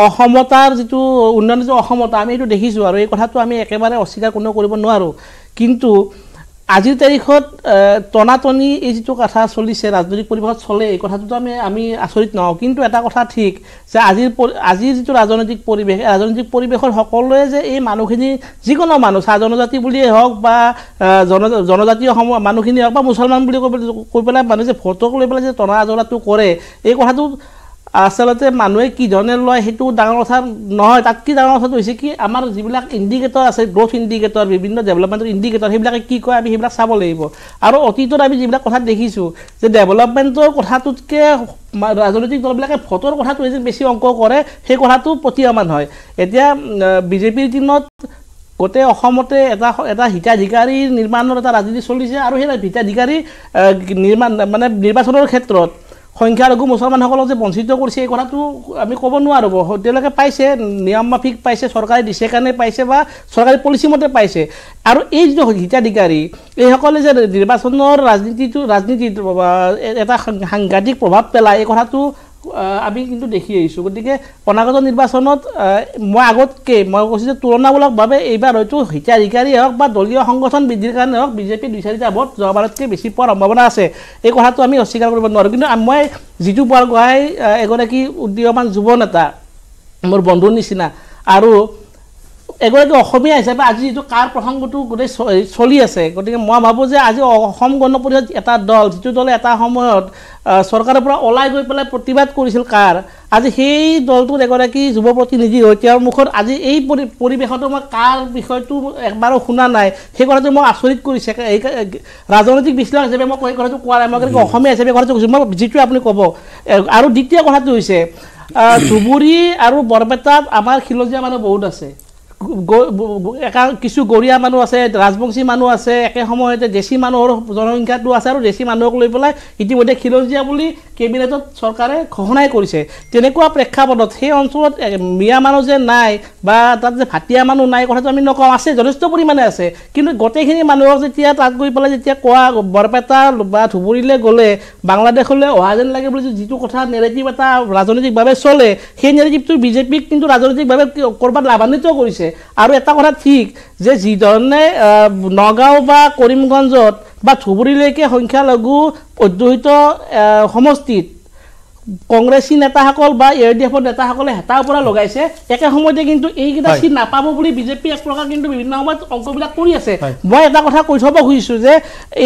অসমতাৰ যিটো উন্নয়নৰ যিটো অসমতা আমি এইটো দেখিছোঁ আৰু এই কথাটো আমি একেবাৰে অস্বীকাৰ কোনো কৰিব নোৱাৰোঁ কিন্তু আজিৰ তাৰিখত টনাটনি এই যিটো কথা চলিছে ৰাজনৈতিক পৰিৱেশত চলে এই কথাটোতো আমি আমি আচৰিত নহওঁ কিন্তু এটা কথা ঠিক যে আজিৰ পৰি আজিৰ যিটো ৰাজনৈতিক পৰিৱেশ ৰাজনৈতিক পৰিৱেশৰ সকলোৱে যে এই মানুহখিনি যিকোনো মানুহ চাহ জনজাতি বুলিয়েই হওক বা জন জনজাতীয় সম মানুহখিনিয়ে হওক বা মুছলমান বুলি কৈ পেলাই কৈ পেলাই মানুহ যে ভোটক লৈ পেলাই যে টনা আজৰাটো কৰে এই কথাটো আচলতে মানুহে কি ধৰণে লয় সেইটো ডাঙৰ কথা নহয় তাত কি ডাঙৰ কথাটো হৈছে কি আমাৰ যিবিলাক ইণ্ডিকেটৰ আছে গ্ৰ'থ ইণ্ডিকেটৰ বিভিন্ন ডেভেলপমেণ্টৰ ইণ্ডিকেটৰ সেইবিলাকে কি কয় আমি সেইবিলাক চাব লাগিব আৰু অতীতত আমি যিবিলাক কথা দেখিছোঁ যে ডেভেলপমেণ্টৰ কথাটোতকৈ ৰাজনৈতিক দলবিলাকে ভোটৰ কথাটো যে বেছি অংক কৰে সেই কথাটো প্ৰতীয়মান হয় এতিয়া বিজেপিৰ দিনত গোটেই অসমতে এটা এটা হিতাধিকাৰীৰ নিৰ্মাণৰ এটা ৰাজনীতি চলিছে আৰু সেই হিতাধিকাৰী নিৰ্মাণ মানে নিৰ্বাচনৰ ক্ষেত্ৰত সংখ্যালঘু মুছলমানসকলক যে বঞ্চিত কৰিছে এই কথাটো আমি ক'ব নোৱাৰোঁ তেওঁলোকে পাইছে নিয়ম মাফিক পাইছে চৰকাৰে দিছে কাৰণে পাইছে বা চৰকাৰী পলিচি মতে পাইছে আৰু এই যিটো হিতাধিকাৰী এইসকলে যে নিৰ্বাচনৰ ৰাজনীতিটো ৰাজনীতিত এটা সাংঘাতিক প্ৰভাৱ পেলায় এই কথাটো আমি কিন্তু দেখি আহিছোঁ গতিকে অনাগত নিৰ্বাচনত মই আগতকৈ মই কৈছোঁ যে তুলনামূলকভাৱে এইবাৰ হয়তো হিতাধিকাৰী হওক বা দলীয় সংগঠন বৃদ্ধিৰ কাৰণে হওক বিজেপিৰ দুই চাৰিটা ভোট যোৱাবাৰতকৈ বেছি পোৱাৰ সম্ভাৱনা আছে এই কথাটো আমি অস্বীকাৰ কৰিব নোৱাৰোঁ কিন্তু মই যিটো পোৱাৰ গোহাঁই এগৰাকী উদীয়মান যুৱ নেতা মোৰ বন্ধুৰ নিচিনা আৰু এগৰাকী অসমীয়া হিচাপে আজি যিটো কাৰ প্ৰসংগটো গোটেই চলি আছে গতিকে মই ভাবোঁ যে আজি অসম গণ পৰিষদ এটা দল যিটো দলে এটা সময়ত চৰকাৰৰ পৰা ওলাই গৈ পেলাই প্ৰতিবাদ কৰিছিল কাৰ আজি সেই দলটোৰ এগৰাকী যুৱ প্ৰতিনিধি হৈ তেওঁৰ মুখত আজি এই পৰিৱেশতো মই কাৰ বিষয়টো একবাৰো শুনা নাই সেই কথাটো মই আচৰিত কৰিছে এই ৰাজনৈতিক বিশ্লেষক হিচাপে মই সেই কথাটো কোৱা নাই মই এগৰাকী অসমীয়া হিচাপে কথাটো কৈছোঁ মই যিটোৱে আপুনি ক'ব আৰু দ্বিতীয় কথাটো হৈছে ধুবুৰী আৰু বৰপেটাত আমাৰ খিলঞ্জীয়া মানুহ বহুত আছে কিছু গৰীয়া মানুহ আছে ৰাজবংশী মানুহ আছে একে সময়তে দেশী মানুহৰ জনসংখ্যাটো আছে আৰু দেশী মানুহক লৈ পেলাই ইতিমধ্যে খিলঞ্জীয়া বুলি কেবিনেটত চৰকাৰে ঘোষণাই কৰিছে তেনেকুৱা প্ৰেক্ষাপটত সেই অঞ্চলত মিয়া মানুহ যে নাই বা তাত যে ভাটিয়া মানুহ নাই কথাটো আমি নকওঁ আছে যথেষ্ট পৰিমাণে আছে কিন্তু গোটেইখিনি মানুহক যেতিয়া তাত গৈ পেলাই যেতিয়া কোৱা বৰপেটা বা ধুবুৰীলৈ গ'লে বাংলাদেশলৈ অহা যেন লাগে বুলি যিটো কথা নেৰেটিভ এটা ৰাজনৈতিকভাৱে চলে সেই নেৰেটিভটো বিজেপিক কিন্তু ৰাজনৈতিকভাৱে ক'ৰবাত লাভান্বিত কৰিছে আৰু এটা কথা ঠিক যে যিধৰণে নগাঁও বা কৰিমগঞ্জত বা ধুবুৰীলৈকে সংখ্যালঘু অধ্যুষিত সমষ্টিত কংগ্ৰেছী নেতাসকল বা এ ডি এফৰ নেতাসকলে হেতাৰ পৰা লগাইছে একে সময়তে কিন্তু এইকেইটা চিট নাপাব বুলি বিজেপি এক প্ৰকাৰ কিন্তু বিভিন্ন সময়ত অংকবিলাক কৰি আছে মই এটা কথা কৈ থ'ব খুজিছোঁ যে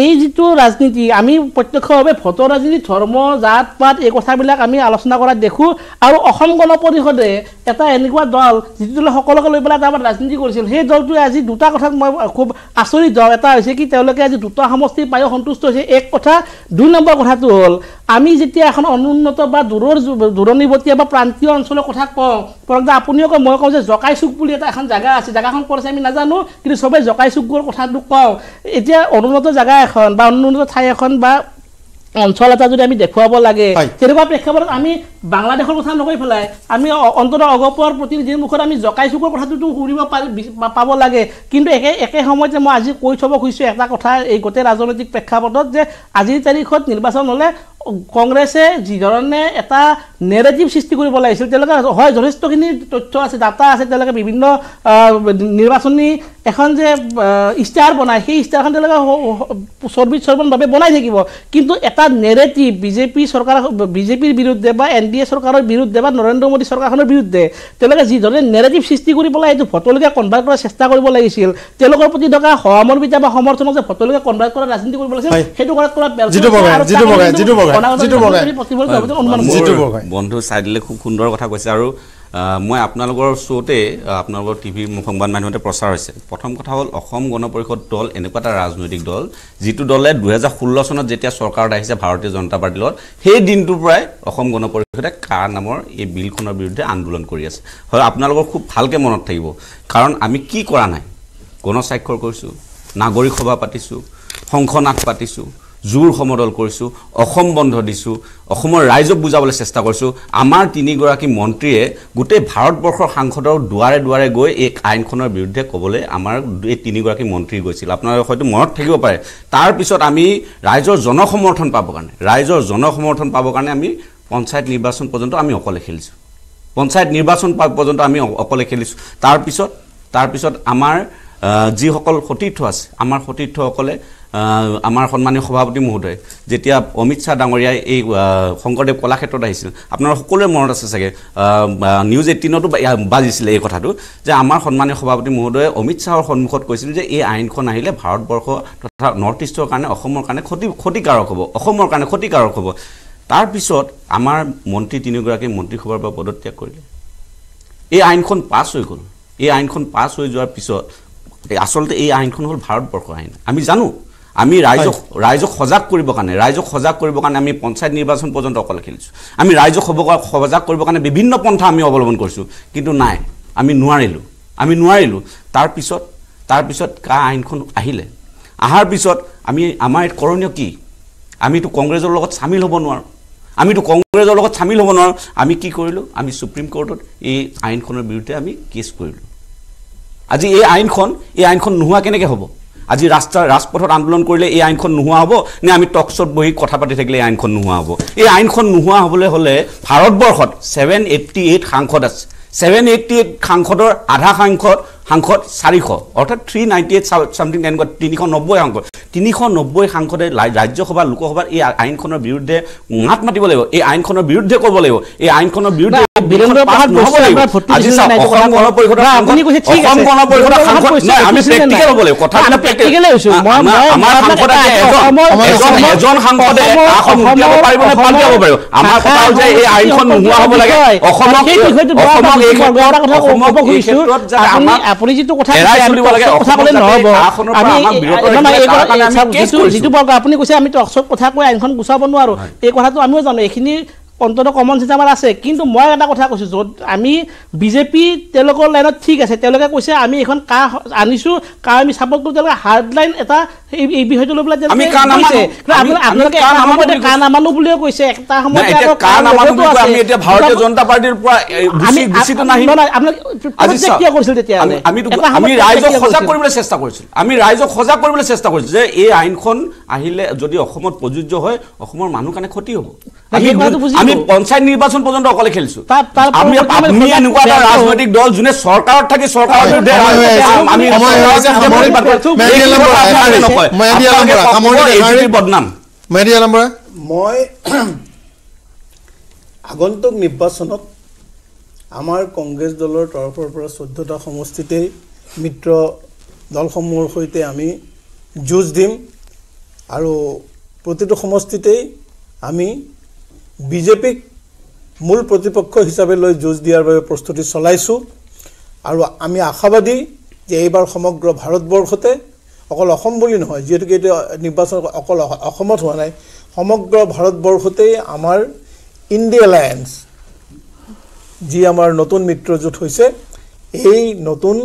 এই যিটো ৰাজনীতি আমি প্ৰত্যক্ষভাৱে ভোটৰ ৰাজনীতি ধৰ্ম জাত পাত এই কথাবিলাক আমি আলোচনা কৰা দেখোঁ আৰু অসম গণ পৰিষদে এটা এনেকুৱা দল যিটো দলে সকলোকে লৈ পেলাই তাৰ ৰাজনীতি কৰিছিল সেই দলটোৱে আজি দুটা কথাত মই খুব আচৰিত দল এটা হৈছে কি তেওঁলোকে আজি দুটা সমষ্টি পায়ো সন্তুষ্ট হৈছে এক কথা দুই নম্বৰ কথাটো হ'ল আমি যেতিয়া এখন অনুন্নত বা দূৰৰ দূৰণিবতীয়া বা প্ৰান্তীয় অঞ্চলৰ কথা কওঁ পৰক্দা আপুনিও কওক মই কওঁ যে জকাই চুক বুলি এটা এখন জেগা আছে জেগাখন পৰিছে আমি নাজানো কিন্তু চবেই জকাই চুকৰ কথাটো কওঁ এতিয়া অনুন্নত জেগা এখন বা অনুন্নত ঠাই এখন বা অঞ্চল এটা যদি আমি দেখুৱাব লাগে তেনেকুৱা প্ৰেক্ষাপটত আমি বাংলাদেশৰ কথা নকৈ পেলাই আমি অন্তত অগপৰ প্ৰতিনিধিৰ মুখত আমি জকাই চুকৰ কথাটোতো শুনিব পাৰি পাব লাগে কিন্তু একে একে সময়তে মই আজি কৈ থ'ব খুজিছোঁ এটা কথা এই গোটেই ৰাজনৈতিক প্ৰেক্ষাপটত যে আজিৰ তাৰিখত নিৰ্বাচন হ'লে কংগ্ৰেছে যিধৰণে এটা নেৰেটিভ সৃষ্টি কৰিব লাগিছিল তেওঁলোকে হয় যথেষ্টখিনি তথ্য আছে ডাটা আছে তেওঁলোকে বিভিন্ন নিৰ্বাচনী এখন যে ষ্টাৰ বনায় সেই ষ্টাৰখন তেওঁলোকে চৰ্বিত চৰ্বণ বনাই থাকিব কিন্তু এটা নেৰেটিভ বিজেপি চৰকাৰ বিজেপিৰ বিৰুদ্ধে বা এন ডি এ চৰকাৰৰ বিৰুদ্ধে বা নৰেন্দ্ৰ মোদী চৰকাৰখনৰ বিৰুদ্ধে তেওঁলোকে যিধৰণে নেৰেটিভ সৃষ্টি কৰি পেলাই এইটো ভোটলৈকে কনভাৰ্ট কৰাৰ চেষ্টা কৰিব লাগিছিল তেওঁলোকৰ প্ৰতি থকা সমৰ্বিতা বা সমৰ্থনক যে ভোটলৈকে কনভাৰ্ট কৰা ৰাজনীতি কৰিব লাগিছিল সেইটো কৰাত কৰা বন্ধু চাইদিলে খুব সুন্দৰ কথা কৈছে আৰু মই আপোনালোকৰ শ্ব'তে আপোনালোকৰ টি ভিৰ সংবাদ মাধ্যমতে প্ৰচাৰ হৈছে প্ৰথম কথা হ'ল অসম গণ পৰিষদ দল এনেকুৱা এটা ৰাজনৈতিক দল যিটো দলে দুহেজাৰ ষোল্ল চনত যেতিয়া চৰকাৰত আহিছে ভাৰতীয় জনতা পাৰ্টীৰ লগত সেই দিনটোৰ পৰাই অসম গণ পৰিষদে কাৰ নামৰ এই বিলখনৰ বিৰুদ্ধে আন্দোলন কৰি আছে হয় আপোনালোকৰ খুব ভালকৈ মনত থাকিব কাৰণ আমি কি কৰা নাই গণস্বাক্ষৰ কৰিছোঁ নাগৰিক সভা পাতিছোঁ শংখনাথ পাতিছোঁ জোৰ সমদল কৰিছোঁ অসম বন্ধ দিছোঁ অসমৰ ৰাইজক বুজাবলৈ চেষ্টা কৰিছোঁ আমাৰ তিনিগৰাকী মন্ত্ৰীয়ে গোটেই ভাৰতবৰ্ষৰ সাংসদৰ দুৱাৰে দুৱাৰে গৈ এই আইনখনৰ বিৰুদ্ধে ক'বলৈ আমাৰ এই তিনিগৰাকী মন্ত্ৰী গৈছিল আপোনালোকে হয়তো মনত থাকিব পাৰে তাৰপিছত আমি ৰাইজৰ জনসমৰ্থন পাবৰ কাৰণে ৰাইজৰ জনসমৰ্থন পাবৰ কাৰণে আমি পঞ্চায়ত নিৰ্বাচন পৰ্যন্ত আমি অকলে খেলিছোঁ পঞ্চায়ত নিৰ্বাচন পৰ্যন্ত আমি অকলে খেলিছোঁ তাৰপিছত তাৰপিছত আমাৰ যিসকল সতীৰ্থ আছে আমাৰ সতীৰ্থসকলে আমাৰ সন্মানীয় সভাপতি মহোদয় যেতিয়া অমিত শ্বাহ ডাঙৰীয়াই এই শংকৰদেৱ কলাক্ষেত্ৰত আহিছিল আপোনাৰ সকলোৰে মনত আছে চাগে নিউজ এইটিনতো বাজিছিলে এই কথাটো যে আমাৰ সন্মানীয় সভাপতি মহোদয়ে অমিত শ্বাহৰ সন্মুখত কৈছিল যে এই আইনখন আহিলে ভাৰতবৰ্ষ তথা নৰ্থ ইষ্টৰ কাৰণে অসমৰ কাৰণে ক্ষতি ক্ষতিকাৰক হ'ব অসমৰ কাৰণে ক্ষতিকাৰক হ'ব তাৰপিছত আমাৰ মন্ত্ৰী তিনিগৰাকী মন্ত্ৰীসভাৰ পৰা পদত্যাগ কৰিলে এই আইনখন পাছ হৈ গ'ল এই আইনখন পাছ হৈ যোৱাৰ পিছত আচলতে এই আইনখন হ'ল ভাৰতবৰ্ষৰ আইন আমি জানো আমি ৰাইজক ৰাইজক সজাগ কৰিবৰ কাৰণে ৰাইজক সজাগ কৰিবৰ কাৰণে আমি পঞ্চায়ত নিৰ্বাচন পৰ্যন্ত অকলে খেলিছোঁ আমি ৰাইজক হ'ব সজাগ কৰিবৰ কাৰণে বিভিন্ন পন্থা আমি অৱলম্বন কৰিছোঁ কিন্তু নাই আমি নোৱাৰিলোঁ আমি নোৱাৰিলোঁ তাৰপিছত তাৰপিছত কা আইনখন আহিলে অহাৰ পিছত আমি আমাৰ কৰণীয় কি আমিতো কংগ্ৰেছৰ লগত চামিল হ'ব নোৱাৰোঁ আমিতো কংগ্ৰেছৰ লগত চামিল হ'ব নোৱাৰোঁ আমি কি কৰিলোঁ আমি ছুপ্ৰিম ক'ৰ্টত এই আইনখনৰ বিৰুদ্ধে আমি কেছ কৰিলোঁ আজি এই আইনখন এই আইনখন নোহোৱা কেনেকৈ হ'ব আজি ৰাস্তা ৰাজপথত আন্দোলন কৰিলে এই আইনখন নোহোৱা হ'ব নে আমি টক্সত বহি কথা পাতি থাকিলে এই আইনখন নোহোৱা হ'ব এই আইনখন নোহোৱা হ'বলৈ হ'লে ভাৰতবৰ্ষত ছেভেন এইট্টি এইট সাংসদ আছে ছেভেন এইট্টি এইট সাংসদৰ আধা সাংসদ সাংসদ চাৰিশ অৰ্থাৎ থ্ৰী নাইণ্টি এইট চামথিং তেনেকুৱা তিনিশ নব্বৈ সাংসদ তিনিশ নব্বৈ সাংসদে ৰাজ্যসভা লোকসভাত এই আইনখনৰ বিৰুদ্ধে মাত মাতিব লাগিব এই আইনখনৰ বিৰুদ্ধে ক'ব লাগিব এই আইনখনৰ বিৰুদ্ধে আপুনি যিটো কথা কথা ক'লে নহ'ব আপুনি কৈছে আমি কথা কৈ আইনখন গুচাব নোৱাৰো এই কথাটো আমিও জানো এইখিনি অন্ততঃ কমন চেন্স আমাৰ আছে কিন্তু মই এটা কথা কৈছোঁ য'ত আমি বিজেপি তেওঁলোকৰ লাইনত ঠিক আছে তেওঁলোকে কৈছে আমি এইখন কা আনিছোঁ কাৰ আমি চাপৰ্ট কৰোঁ তেওঁলোকে হাৰ্ড লাইন এটা এই বিষয়টো লৈ পেলাই আপোনালোকে এটা নামানো বুলিও কৈছে এটা সময়তে আমি ৰাইজক সজাগ কৰিবলৈ চেষ্টা কৰিছিলো যে এই আইনখন আহিলে যদি অসমত প্ৰযোজ্য হয় অসমৰ মানুহ কাৰণে ক্ষতি হ'ব আমি পঞ্চায়েত নিৰ্বাচন পৰ্যন্ত অকলে খেলছো আমি দল যোনে সৰকাৰ থাকি মই <clears throat> আগন্তুক নিৰ্বাচনত আমাৰ কংগ্ৰেছ দলৰ তৰফৰ পৰা চৈধ্যটা সমষ্টিতেই মিত্ৰ দলসমূহৰ সৈতে আমি যুঁজ দিম আৰু প্ৰতিটো সমষ্টিতেই আমি বিজেপিক মূল প্ৰতিপক্ষ হিচাপে লৈ যুঁজ দিয়াৰ বাবে প্ৰস্তুতি চলাইছোঁ আৰু আমি আশাবাদী যে এইবাৰ সমগ্ৰ ভাৰতবৰ্ষতে অকল অসম বুলি নহয় যিহেতুকে এতিয়া নিৰ্বাচন অকল অসমত হোৱা নাই সমগ্ৰ ভাৰতবৰ্ষতেই আমাৰ ইণ্ডিয়া এলায়েন্স যি আমাৰ নতুন মিত্ৰজোঁট হৈছে এই নতুন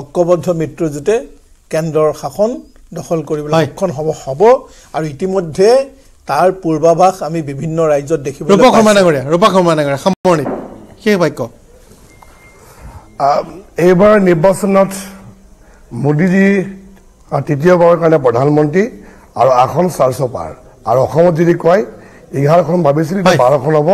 ঐক্যবদ্ধ মিত্ৰজোঁটে কেন্দ্ৰৰ শাসন দখল কৰিবলৈ সক্ষম হ'ব হ'ব আৰু ইতিমধ্যে তাৰ পূৰ্বাভাস আমি বিভিন্ন ৰাজ্যত দেখিবলৈ ৰূপক শৰ্মা ডাঙৰীয়া শৰ্মা সামৰণি সেই বাক্য এইবাৰ নিৰ্বাচনত মোদীজী তৃতীয়বাৰৰ কাৰণে প্ৰধানমন্ত্ৰী আৰু আসন চাৰ্চ পাৰ আৰু অসমত যদি কয় এঘাৰখন ভাবিছিল বাৰখন হ'ব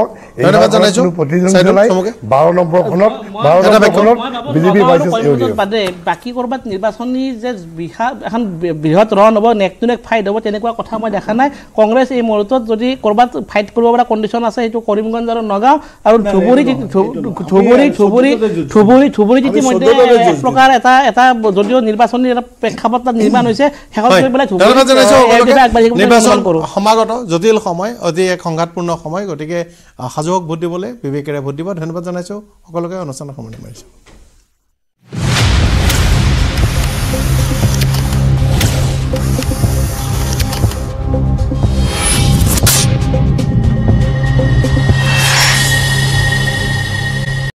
কংগ্ৰেছ এই মুহূৰ্তত যদি ক'ৰবাত ফাইট কৰিব পৰা কণ্ডিশ্যন আছে সেইটো কৰিমগঞ্জ আৰু নগাঁও আৰু ধুবুৰী ধুবুৰী ধুবুৰী ধুবুৰী ধুবুৰীত ইতিমধ্যে প্ৰকাৰ এটা এটা যদিও নিৰ্বাচনী প্ৰেক্ষাপট নিৰ্মাণ হৈছে শেষত আগবাঢ়ি সমাগত জটিল সময় অতি আজি এক সংঘাতপূৰ্ণ সময় গতিকে সাজুক ভোট দিবলৈ বিবেকেৰে ভোট দিব ধন্যবাদ জনাইছোঁ সকলোকে অনুষ্ঠানৰ সময় মাৰিছোঁ